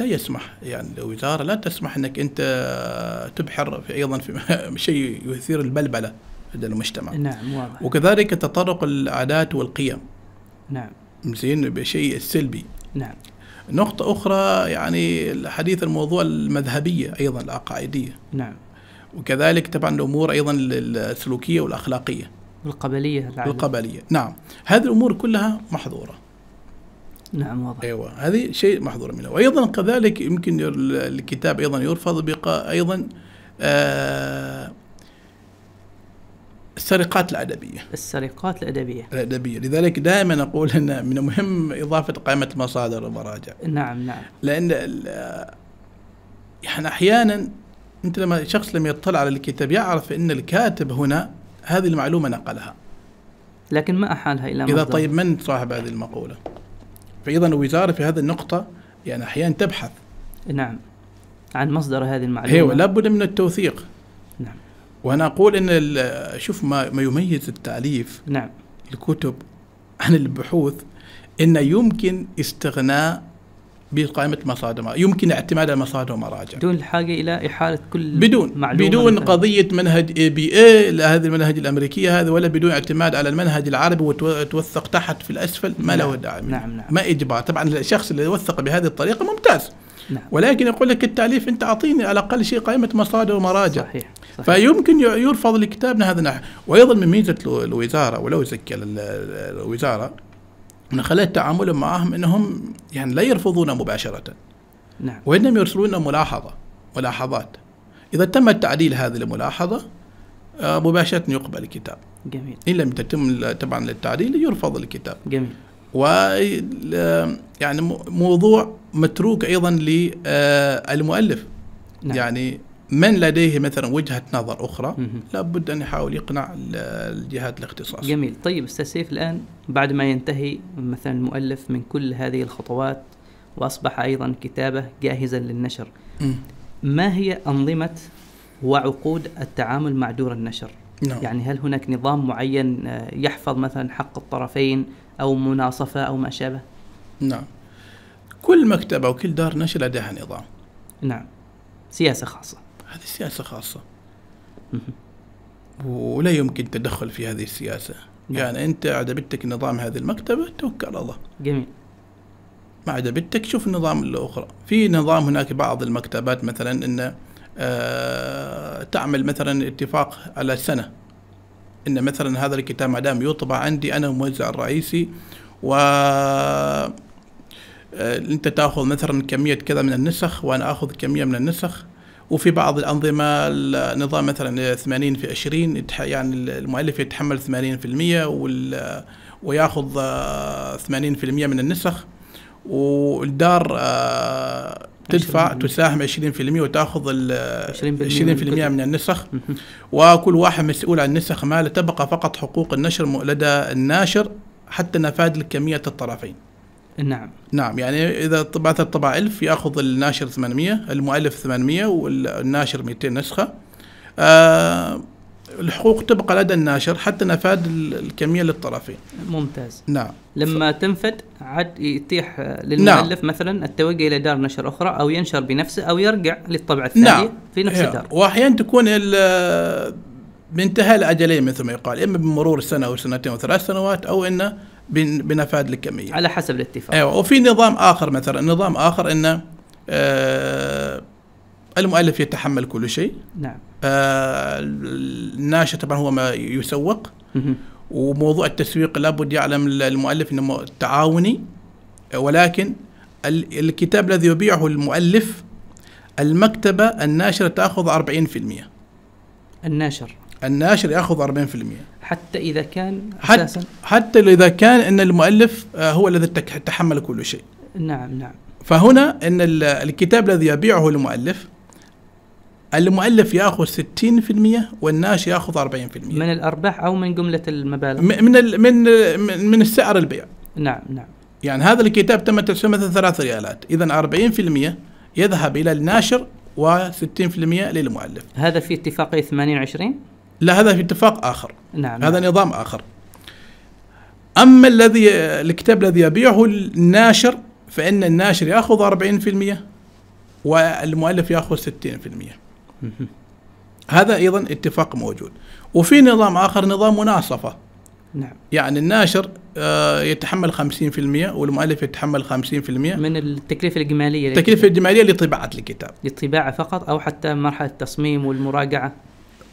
لا يسمح يعني الوزاره لا تسمح انك انت تبحر في ايضا في شيء يثير البلبله لدى المجتمع نعم واضح وكذلك تطرق العادات والقيم نعم زين بشيء السلبي نعم نقطة أخرى يعني الحديث الموضوع المذهبية أيضا العقائدية نعم وكذلك طبعا الأمور أيضا السلوكية والأخلاقية والقبلية القبلية نعم هذه الأمور كلها محظورة نعم واضح ايوه هذه شيء محظور منه وايضا كذلك يمكن الكتاب ايضا يرفض بقى ايضا آه السرقات الأدبية السرقات الأدبية الأدبية لذلك دائما أقول أن من المهم إضافة قائمة المصادر والمراجع نعم نعم لأن يعني أحيانا أنت لما شخص لما يطلع على الكتاب يعرف أن الكاتب هنا هذه المعلومة نقلها لكن ما أحالها إلى إذا مصدر. طيب من صاحب هذه المقولة فإيضا الوزارة في هذه النقطة يعني أحيانا تبحث نعم عن مصدر هذه المعلومة أيوة لابد من التوثيق نعم وانا اقول ان شوف ما, ما يميز التاليف نعم الكتب عن البحوث ان يمكن استغناء بقائمة مصادر يمكن اعتماد المصادر ومراجع دون الحاجة إلى إحالة كل بدون معلومة بدون مثلا. قضية منهج اي بي اي هذه المنهج الأمريكية هذا ولا بدون اعتماد على المنهج العربي وتوثق تحت في الأسفل ما نعم له داعي نعم نعم ما إجبار طبعا الشخص اللي وثق بهذه الطريقة ممتاز نعم ولكن يقول لك التأليف أنت أعطيني على الأقل شيء قائمة مصادر ومراجع صحيح فيمكن يرفض الكتاب من هذا الناحيه وايضا من ميزه الوزاره ولو زكي الوزاره من خلال تعاملهم معهم انهم يعني لا يرفضون مباشره نعم وانما يرسلون ملاحظه ملاحظات اذا تم تعديل هذه الملاحظه آه، مباشره يقبل الكتاب جميل ان لم تتم طبعا التعديل يرفض الكتاب جميل و آه، يعني موضوع متروك ايضا للمؤلف آه، نعم. يعني من لديه مثلا وجهه نظر اخرى لابد ان يحاول يقنع الجهات الاختصاص جميل طيب استاذ سيف الان بعد ما ينتهي مثلا المؤلف من كل هذه الخطوات واصبح ايضا كتابه جاهزا للنشر ما هي انظمه وعقود التعامل مع دور النشر نعم. يعني هل هناك نظام معين آه، يحفظ مثلا حق الطرفين او مناصفه او ما شابه نعم كل مكتبه وكل دار نشر لديها نظام نعم سياسه خاصه هذه سياسة خاصة ولا يمكن تدخل في هذه السياسة نعم. يعني أنت عجبتك نظام هذه المكتبة توكل على الله جميل ما عجبتك شوف النظام الأخرى في نظام هناك بعض المكتبات مثلا أن آه، تعمل مثلا اتفاق على سنة أن مثلا هذا الكتاب ما دام يطبع عندي أنا الموزع الرئيسي و آه، انت تاخذ مثلا كميه كذا من النسخ وانا اخذ كميه من النسخ وفي بعض الأنظمة النظام مثلا 80 في 20 يعني المؤلف يتحمل 80% وال وياخذ 80% آه، من النسخ والدار آه، تدفع 20%. تساهم 20% وتاخذ ال 20%, 20 من النسخ وكل واحد مسؤول عن النسخ ماله تبقى فقط حقوق النشر لدى الناشر حتى نفاد الكميه الطرفين نعم نعم يعني اذا طبعت الطبع 1000 ياخذ الناشر 800 المؤلف 800 والناشر 200 نسخه آه الحقوق تبقى لدى الناشر حتى نفاد الكميه للطرفين. ممتاز. نعم. لما ف... تنفد عاد يتيح للمؤلف نعم. مثلا التوجه الى دار نشر اخرى او ينشر بنفسه او يرجع للطبعه الثانيه نعم. في نفس الدار. واحيانا تكون بانتهاء الاجلين مثل ما يقال اما بمرور سنه او سنتين او ثلاث سنوات او انه بنفاذ الكميه على حسب الاتفاق ايوه وفي نظام اخر مثلا نظام اخر ان آه المؤلف يتحمل كل شيء نعم آه الناشر طبعا هو ما يسوق وموضوع التسويق لابد يعلم المؤلف انه تعاوني ولكن الكتاب الذي يبيعه المؤلف المكتبه الناشره تاخذ 40% الناشر الناشر ياخذ 40% حتى اذا كان اساسا حتى اذا كان ان المؤلف آه، هو الذي تحمل كل شيء نعم نعم فهنا ان الكتاب الذي يبيعه المؤلف المؤلف ياخذ 60% والناشر ياخذ 40% من الارباح او من جمله المبالغ من من من السعر البيع نعم نعم يعني هذا الكتاب تم تسويته مثلا 3 ريالات اذا 40% يذهب الى الناشر و60% للمؤلف هذا في اتفاقيه 80 20 لا هذا في اتفاق آخر نعم هذا نعم. نظام آخر أما الذي الكتاب الذي يبيعه الناشر فإن الناشر يأخذ 40% والمؤلف يأخذ 60% هذا أيضا اتفاق موجود وفي نظام آخر نظام مناصفة نعم يعني الناشر آه، يتحمل 50% والمؤلف يتحمل 50% من التكلفة الإجمالية التكلفة الإجمالية لطباعة الكتاب للطباعة فقط أو حتى مرحلة التصميم والمراجعة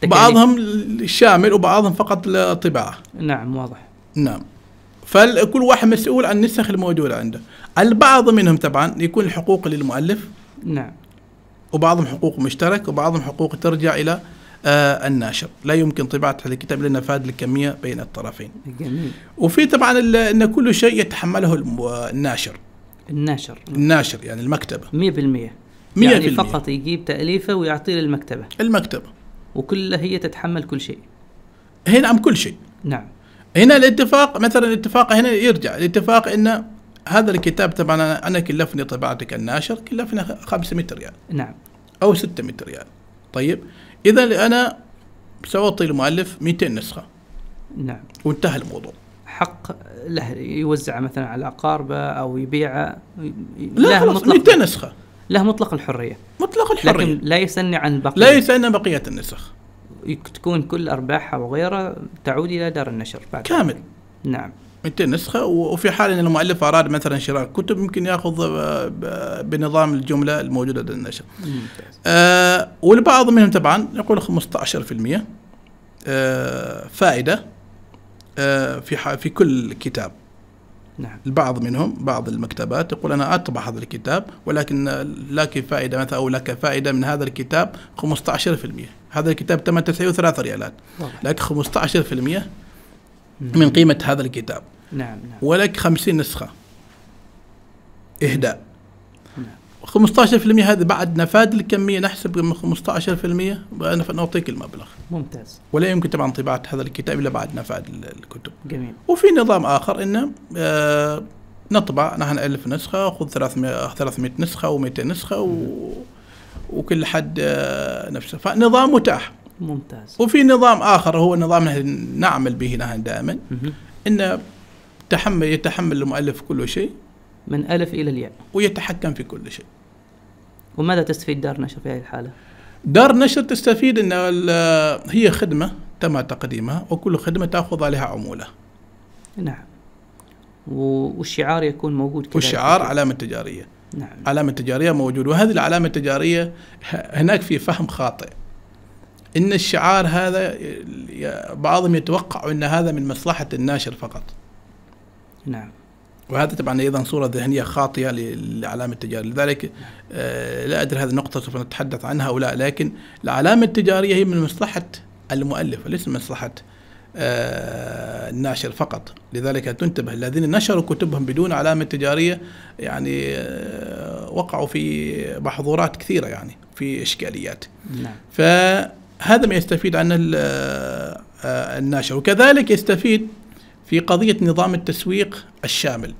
بعضهم الشامل وبعضهم فقط للطباعه نعم واضح نعم فكل واحد مسؤول عن النسخ الموجوده عنده البعض منهم طبعا يكون الحقوق للمؤلف نعم وبعضهم حقوق مشترك وبعضهم حقوق ترجع الى آه الناشر لا يمكن طباعة هذا الكتاب لأن فاد الكمية بين الطرفين جميل. وفي طبعا أن كل شيء يتحمله آه، الناشر الناشر الناشر يعني المكتبة 100% 100% يعني فقط يجيب تأليفه ويعطيه للمكتبة المكتبة وكلها هي تتحمل كل شيء هنا أم كل شيء نعم هنا الاتفاق مثلا الاتفاق هنا يرجع الاتفاق أن هذا الكتاب طبعا أنا كلفني طباعتك الناشر كلفني 500 ريال نعم أو 600 ريال طيب إذا أنا سأعطي المؤلف 200 نسخة نعم وانتهى الموضوع حق له يوزع مثلا على اقاربه او يبيعه لا خلاص 200 نسخه له مطلق الحريه مطلق الحريه لكن لا يسنى عن البقيه لا يسنى عن بقيه النسخ تكون كل ارباحها وغيرها تعود الى دار النشر بعد كامل نعم 200 نسخة وفي حال ان المؤلف اراد مثلا شراء كتب ممكن ياخذ آه، بنظام الجملة الموجودة لدى النشر. آه والبعض منهم طبعا يقول 15% آه فائدة آه في في كل كتاب. نعم. البعض منهم بعض المكتبات يقول أنا أطبع هذا الكتاب ولكن لك فائدة مثلا أو لك فائدة من هذا الكتاب 15% هذا الكتاب تم 93 ريالات لك 15% من قيمة هذا الكتاب نعم, نعم. ولك 50 نسخة إهداء 15% هذا بعد نفاد الكميه نحسب من 15% وانا فنعطيك المبلغ. ممتاز. ولا يمكن طبعا طباعه هذا الكتاب الا بعد نفاد الكتب. جميل. وفي نظام اخر انه آه نطبع نحن 1000 نسخه خذ 300 300 نسخه و200 نسخه و... وكل حد آه نفسه فنظام متاح. ممتاز. وفي نظام اخر هو نظام نعمل به نحن دائما انه تحمل يتحمل المؤلف كل شيء من ألف إلى الياء ويتحكم في كل شيء وماذا تستفيد دار نشر في هذه الحاله؟ دار نشر تستفيد ان هي خدمه تم تقديمها وكل خدمه تاخذ عليها عموله. نعم. والشعار يكون موجود كذلك. والشعار علامه تجاريه. نعم. علامه تجاريه موجود وهذه العلامه التجاريه هناك في فهم خاطئ. ان الشعار هذا بعضهم يتوقع ان هذا من مصلحه الناشر فقط. نعم. وهذا طبعا ايضا صوره ذهنيه خاطئه للعلامه التجاريه، لذلك آه، لا ادري هذه النقطه سوف نتحدث عنها او لا، لكن العلامه التجاريه هي من مصلحه المؤلف وليس من مصلحه آه، الناشر فقط لذلك تنتبه الذين نشروا كتبهم بدون علامة تجارية يعني آه، وقعوا في محظورات كثيرة يعني في إشكاليات نعم. فهذا ما يستفيد عنه الناشر وكذلك يستفيد في قضية نظام التسويق الشامل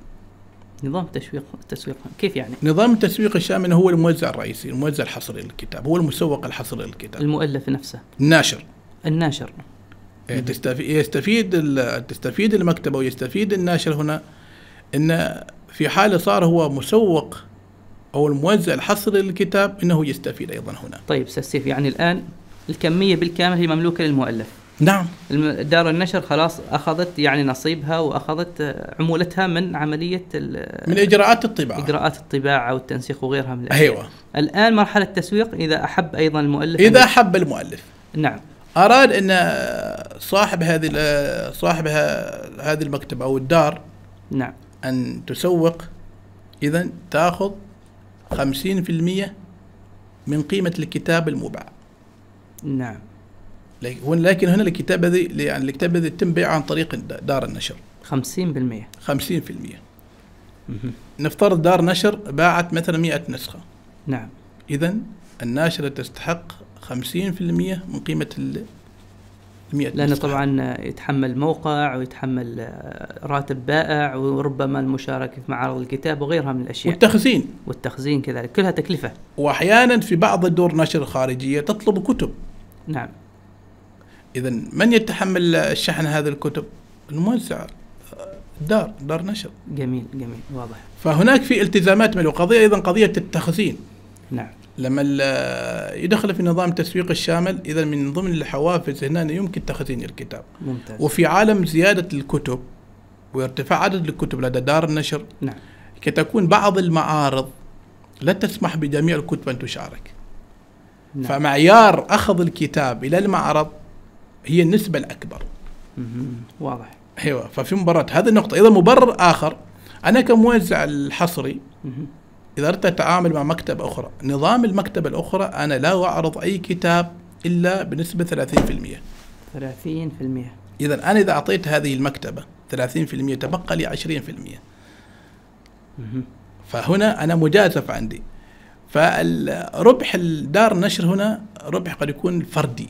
نظام التسويق التسويق كيف يعني؟ نظام التسويق الشامل هو الموزع الرئيسي، الموزع الحصري للكتاب، هو المسوق الحصري للكتاب المؤلف نفسه الناشر الناشر إيه، يستفيد تستفيد المكتبة ويستفيد الناشر هنا أن في حال صار هو مسوق أو الموزع الحصري للكتاب أنه يستفيد أيضا هنا طيب سيف يعني الآن الكمية بالكامل هي مملوكة للمؤلف نعم دار النشر خلاص اخذت يعني نصيبها واخذت عمولتها من عمليه من اجراءات الطباعه اجراءات الطباعه والتنسيق وغيرها من الاشياء ايوه الان مرحله التسويق اذا احب ايضا المؤلف اذا احب المؤلف نعم اراد ان صاحب هذه صاحب هذه المكتبه او الدار نعم ان تسوق اذا تاخذ 50% من قيمه الكتاب المباع نعم لكن هنا الكتاب دي يعني الكتاب دي يتم بيعه عن طريق دار النشر 50% 50% نفترض دار نشر باعت مثلا 100 نسخة نعم إذا الناشرة تستحق 50% من قيمة ال 100 لأنه نسخة. طبعا يتحمل موقع ويتحمل آه، راتب بائع وربما المشاركة في معرض الكتاب وغيرها من الأشياء والتخزين والتخزين كذلك كلها تكلفة وأحيانا في بعض الدور نشر الخارجية تطلب كتب نعم إذا من يتحمل شحن هذه الكتب؟ الموزع دار دار نشر جميل جميل واضح فهناك في التزامات من القضيه أيضا قضية التخزين نعم لما يدخل في نظام التسويق الشامل اذا من ضمن الحوافز هنا يمكن تخزين الكتاب ممتاز. وفي عالم زياده الكتب وارتفاع عدد الكتب لدى دار النشر نعم كي تكون بعض المعارض لا تسمح بجميع الكتب ان تشارك نعم. فمعيار اخذ الكتاب الى المعرض هي النسبه الاكبر واضح ايوه ففي مباراه هذه النقطه إذا مبرر اخر انا كموزع الحصري اذا اردت أتعامل مع مكتبه اخرى نظام المكتبه الاخرى انا لا اعرض اي كتاب الا بنسبه 30% 30% اذا انا اذا اعطيت هذه المكتبه 30% تبقى لي 20% فهنا انا مجازف عندي فالربح الدار نشر هنا ربح قد يكون فردي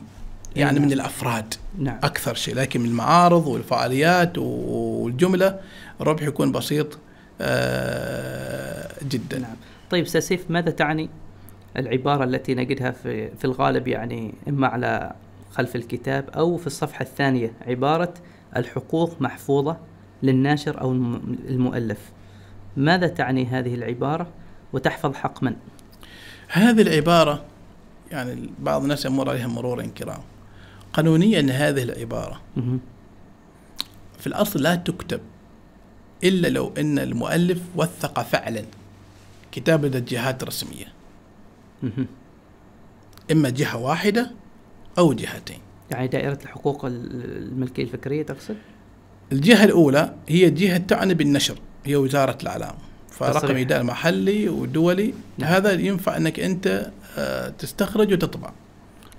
يعني إيه، نعم. من الافراد نعم. اكثر شيء لكن من المعارض والفعاليات والجمله الربح يكون بسيط آه، جدا نعم. طيب سيف ماذا تعني العباره التي نجدها في في الغالب يعني اما على خلف الكتاب او في الصفحه الثانيه عباره الحقوق محفوظه للناشر او المؤلف ماذا تعني هذه العباره وتحفظ حق من هذه العباره يعني بعض الناس يمر عليها مرورا كرام قانونيا هذه العبارة في الأصل لا تكتب إلا لو أن المؤلف وثق فعلا كتابة الجهات الرسمية إما جهة واحدة أو جهتين يعني دائرة الحقوق الملكية الفكرية تقصد؟ الجهة الأولى هي جهة تعنى بالنشر هي وزارة الإعلام فرقم إدارة محلي ودولي نعم. هذا ينفع أنك أنت آه، تستخرج وتطبع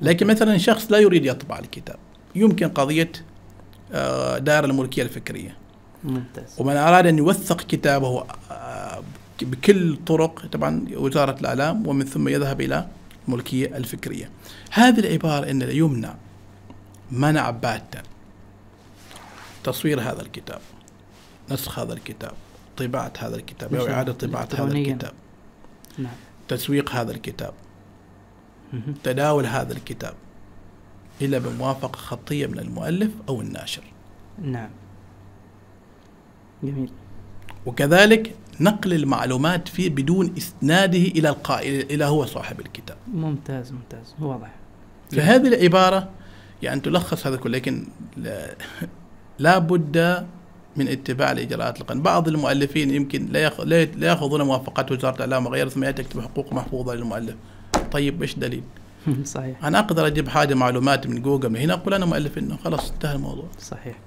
لكن مثلا شخص لا يريد يطبع الكتاب يمكن قضية آه، دائرة الملكية الفكرية ممتاز ومن أراد أن يوثق كتابه آه، بكل طرق طبعا وزارة الإعلام ومن ثم يذهب إلى الملكية الفكرية هذه العبارة أن يمنع منع باتا تصوير هذا الكتاب نسخ هذا الكتاب طباعة هذا الكتاب أو إعادة طباعة هذا الكتاب نعم. تسويق هذا الكتاب تداول هذا الكتاب إلا بموافقة خطية من المؤلف أو الناشر نعم جميل وكذلك نقل المعلومات فيه بدون اسناده الى القائل الى هو صاحب الكتاب ممتاز ممتاز واضح فهذه العباره يعني تلخص هذا كله لكن لا بد من اتباع الاجراءات القانونيه بعض المؤلفين يمكن لا ياخذون موافقات وزاره الاعلام وغيرها ثم ياتي يكتب حقوق محفوظه للمؤلف طيب ايش دليل؟ صحيح انا اقدر اجيب حاجه معلومات من جوجل من هنا اقول انا مؤلف انه خلاص انتهى الموضوع صحيح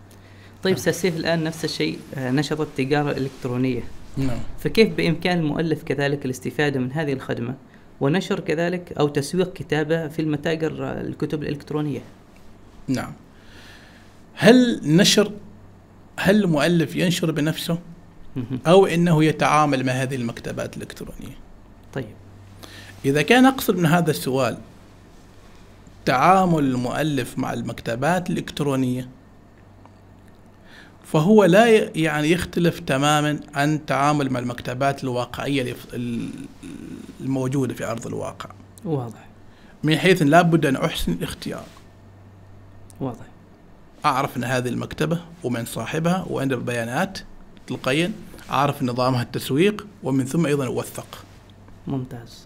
طيب نعم. استاذ الان نفس الشيء آه، نشط التجاره الالكترونيه نعم فكيف بامكان المؤلف كذلك الاستفاده من هذه الخدمه ونشر كذلك او تسويق كتابه في المتاجر آه، الكتب الالكترونيه نعم هل نشر هل المؤلف ينشر بنفسه او انه يتعامل مع هذه المكتبات الالكترونيه إذا كان أقصد من هذا السؤال تعامل المؤلف مع المكتبات الإلكترونية فهو لا يعني يختلف تماما عن تعامل مع المكتبات الواقعية الموجودة في أرض الواقع واضح من حيث لا بد أن أحسن الاختيار واضح أعرف أن هذه المكتبة ومن صاحبها وعندها بيانات تلقين أعرف نظامها التسويق ومن ثم أيضا أوثق ممتاز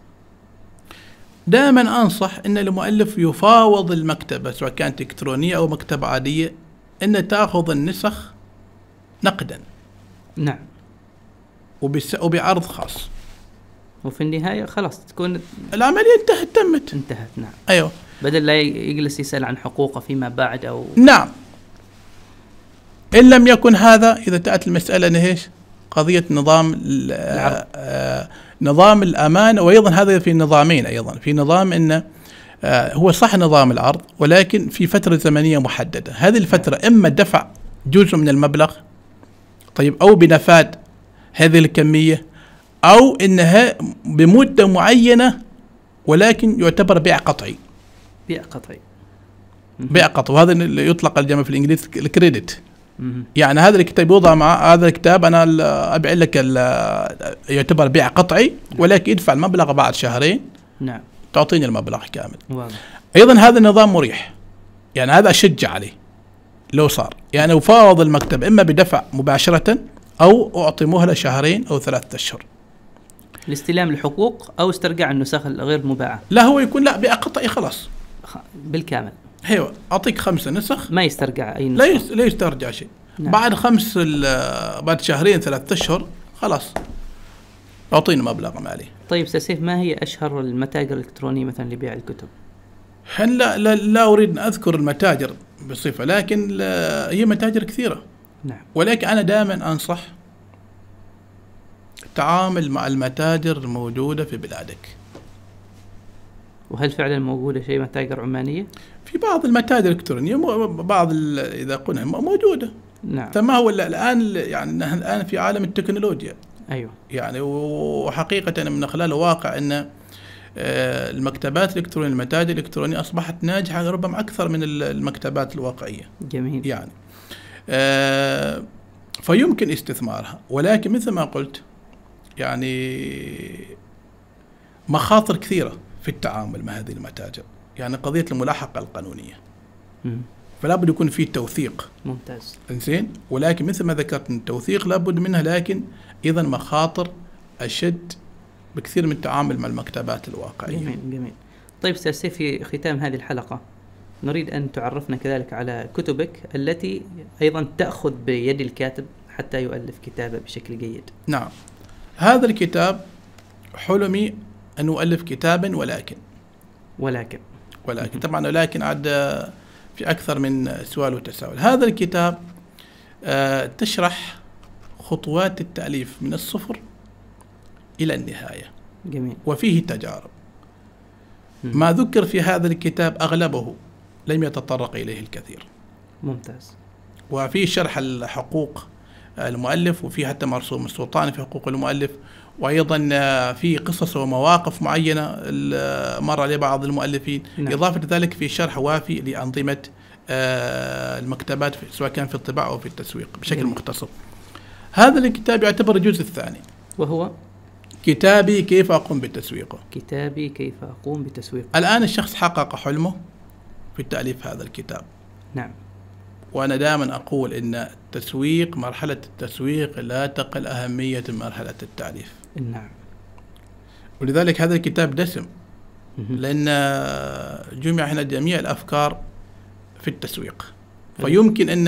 دائما أنصح أن المؤلف يفاوض المكتبة سواء كانت إلكترونية أو مكتبة عادية أن تأخذ النسخ نقدا نعم وبس وبعرض خاص وفي النهاية خلاص تكون العملية انتهت تمت انتهت نعم أيوه بدل لا يجلس يسأل عن حقوقه فيما بعد أو نعم إن لم يكن هذا إذا تأتي المسألة إيش قضية نظام العرض. آه، آه، نظام الأمانة وأيضا هذا في نظامين أيضا في نظام ان آه، هو صح نظام العرض ولكن في فترة زمنية محددة هذه الفترة إما دفع جزء من المبلغ طيب أو بنفاد هذه الكمية أو أنها بمدة معينة ولكن يعتبر بيع قطعي بيع قطعي بيع قطعي وهذا اللي يطلق الجمع في الإنجليزي الكريدت يعني هذا الكتاب يوضع مع هذا الكتاب انا ابيع لك يعتبر بيع قطعي نعم. ولكن يدفع المبلغ بعد شهرين نعم تعطيني المبلغ كامل واضح. ايضا هذا النظام مريح يعني هذا اشجع عليه لو صار يعني وفاوض المكتب اما بدفع مباشره او اعطي مهله شهرين او ثلاثه اشهر لاستلام الحقوق او استرجاع النسخ الغير مباعه لا هو يكون لا بيع قطعي خلاص بالكامل ايوه اعطيك خمسه نسخ ما يسترجع اي نسخ لا لا يسترجع شيء نعم. بعد خمس بعد شهرين ثلاثة اشهر خلاص اعطيني مبلغ مالي طيب سيف ما هي اشهر المتاجر الالكترونيه مثلا لبيع الكتب؟ لا, لا لا اريد ان اذكر المتاجر بصفه لكن هي متاجر كثيره نعم ولكن انا دائما انصح تعامل مع المتاجر الموجوده في بلادك وهل فعلا موجوده شيء متاجر عمانيه؟ في بعض المتاجر الالكترونيه بعض اذا قلنا موجوده نعم فما هو الان يعني نحن الان في عالم التكنولوجيا ايوه يعني وحقيقه من خلال الواقع ان آه، المكتبات الالكترونيه المتاجر الالكترونيه اصبحت ناجحه ربما اكثر من المكتبات الواقعيه جميل يعني آه، فيمكن استثمارها ولكن مثل ما قلت يعني مخاطر كثيره في التعامل مع هذه المتاجر يعني قضيه الملاحقه القانونيه فلا بد يكون في توثيق ممتاز انزين؟ ولكن مثل ما ذكرت من التوثيق لابد منه لكن ايضا مخاطر اشد بكثير من التعامل مع المكتبات الواقعيه جميل جميل طيب استاذ سيف في ختام هذه الحلقه نريد ان تعرفنا كذلك على كتبك التي ايضا تاخذ بيد الكاتب حتى يؤلف كتابه بشكل جيد نعم هذا الكتاب حلمي ان اؤلف كتابا ولكن ولكن ولكن طبعا ولكن عاد في أكثر من سؤال وتساؤل هذا الكتاب آه، تشرح خطوات التأليف من الصفر إلى النهاية جميل وفيه تجارب ما ذكر في هذا الكتاب أغلبه لم يتطرق إليه الكثير ممتاز وفي شرح الحقوق المؤلف وفي حتى مرسوم السلطان في حقوق المؤلف وايضا آه، في قصص ومواقف معينه آه، مر عليه بعض المؤلفين نعم. اضافه لذلك في شرح وافي لانظمه آه، المكتبات سواء كان في الطباعه او في التسويق بشكل نعم. مختصر هذا الكتاب يعتبر الجزء الثاني وهو كتابي كيف اقوم بتسويقه كتابي كيف اقوم بتسويقه الان الشخص حقق حلمه في تاليف هذا الكتاب نعم وانا دائما اقول ان التسويق مرحله التسويق لا تقل اهميه من مرحله التعريف نعم ولذلك هذا الكتاب دسم لأن جمع هنا جميع الأفكار في التسويق فيمكن أن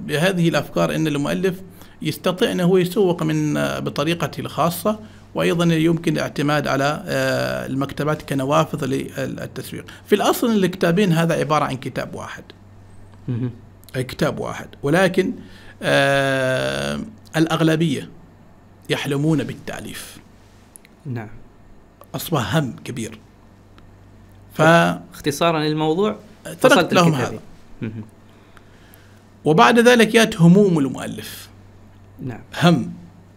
بهذه الأفكار أن المؤلف يستطيع أنه هو يسوق من بطريقته الخاصة وايضا يمكن الاعتماد على آه، المكتبات كنوافذ للتسويق في الاصل الكتابين هذا عباره عن كتاب واحد كتاب واحد ولكن آه، الاغلبيه يحلمون بالتأليف نعم أصبح هم كبير ف... اختصارا للموضوع تركت لهم هذا وبعد ذلك جاءت هموم المؤلف نعم هم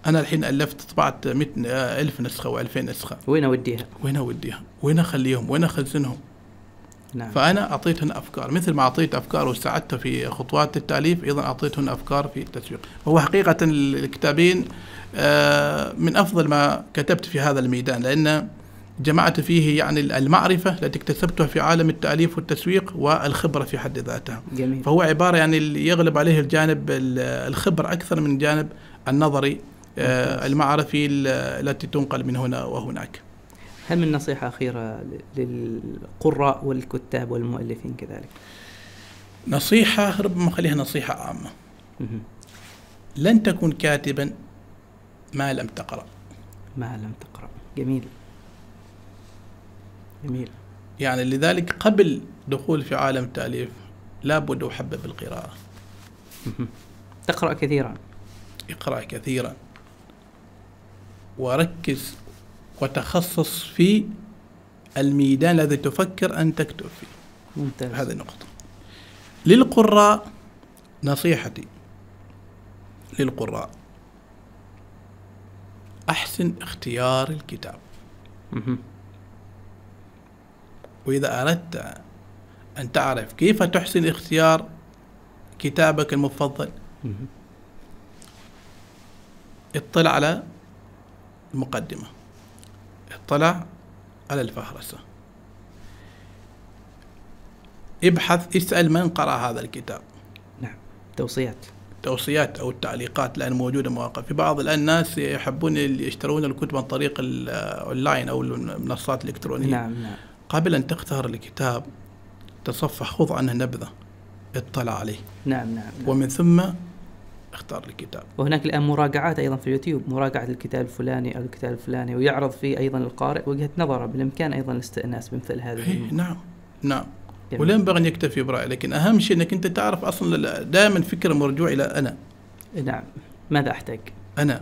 أنا الحين ألفت طبعت متن آه، ألف نسخة وألفين نسخة وين أوديها؟ وين أوديها؟ وين أخليهم؟ وين أخزنهم؟ نعم. فأنا أعطيتهن أفكار مثل ما أعطيت أفكار وساعدته في خطوات التأليف أيضا أعطيتهن أفكار في التسويق هو حقيقة الكتابين آه، من أفضل ما كتبت في هذا الميدان لأن جمعت فيه يعني المعرفة التي اكتسبتها في عالم التأليف والتسويق والخبرة في حد ذاتها جميل. فهو عبارة يعني يغلب عليه الجانب الخبر أكثر من جانب النظري آه، المعرفي التي تنقل من هنا وهناك هل من نصيحة أخيرة للقراء والكتاب والمؤلفين كذلك؟ نصيحة ربما خليها نصيحة عامة لن تكون كاتبا ما لم تقرأ ما لم تقرأ جميل جميل يعني لذلك قبل دخول في عالم التأليف لابد أحبب القراءة تقرأ كثيرا اقرأ كثيرا وركز وتخصص في الميدان الذي تفكر أن تكتب فيه ممتاز. هذه نقطة للقراء نصيحتي للقراء أحسن اختيار الكتاب مه. وإذا أردت أن تعرف كيف تحسن اختيار كتابك المفضل اطلع على المقدمه اطلع على الفهرسة ابحث اسأل من قرأ هذا الكتاب نعم توصيات توصيات أو التعليقات لأن موجودة مواقع في بعض الآن الناس يحبون يشترون الكتب عن طريق الأونلاين أو المنصات الإلكترونية نعم نعم قبل أن تختار الكتاب تصفح خذ عنه نبذة اطلع عليه نعم نعم, نعم. ومن ثم اختار الكتاب وهناك الان مراجعات ايضا في اليوتيوب مراجعه الكتاب الفلاني او الكتاب الفلاني ويعرض فيه ايضا القارئ وجهه نظره بالامكان ايضا الاستئناس بمثل هذه إيه، نعم نعم جميل. ولا ينبغي ان يكتفي براي لكن اهم شيء انك انت تعرف اصلا دائما فكره مرجوع الى انا نعم ماذا احتاج؟ انا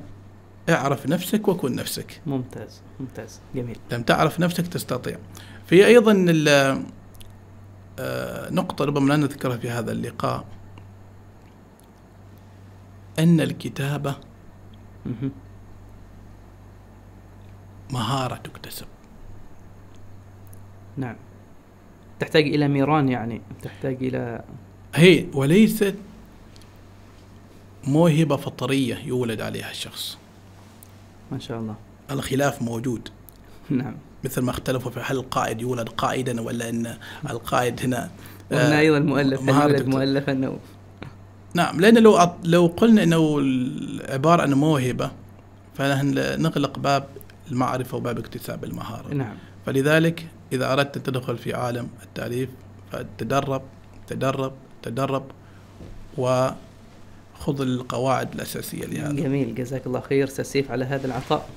اعرف نفسك وكن نفسك ممتاز ممتاز جميل لم تعرف نفسك تستطيع في ايضا آه، نقطه ربما لا نذكرها في هذا اللقاء أن الكتابة مهارة تكتسب نعم تحتاج إلى ميران يعني تحتاج إلى هي وليست موهبة فطرية يولد عليها الشخص ما شاء الله الخلاف موجود نعم مثل ما اختلفوا في هل القائد يولد قائدا ولا ان القائد هنا هنا آه، ايضا المؤلف هل يولد مؤلفا نعم لأن لو أط... لو قلنا أنه العبارة عن موهبة فنحن نغلق باب المعرفة وباب اكتساب المهارة نعم فلذلك إذا أردت أن تدخل في عالم التأليف فتدرب تدرب تدرب وخذ القواعد الأساسية لهذا جميل جزاك الله خير سيف على هذا العطاء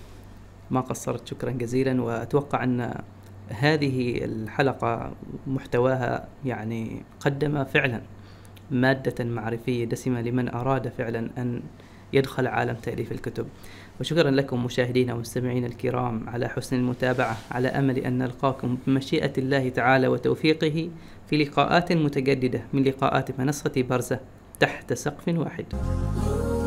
ما قصرت شكرا جزيلا وأتوقع أن هذه الحلقة محتواها يعني قدم فعلا مادة معرفية دسمة لمن أراد فعلا أن يدخل عالم تأليف الكتب وشكرا لكم مشاهدينا ومستمعينا الكرام على حسن المتابعة على أمل أن نلقاكم بمشيئة الله تعالى وتوفيقه في لقاءات متجددة من لقاءات منصة برزة تحت سقف واحد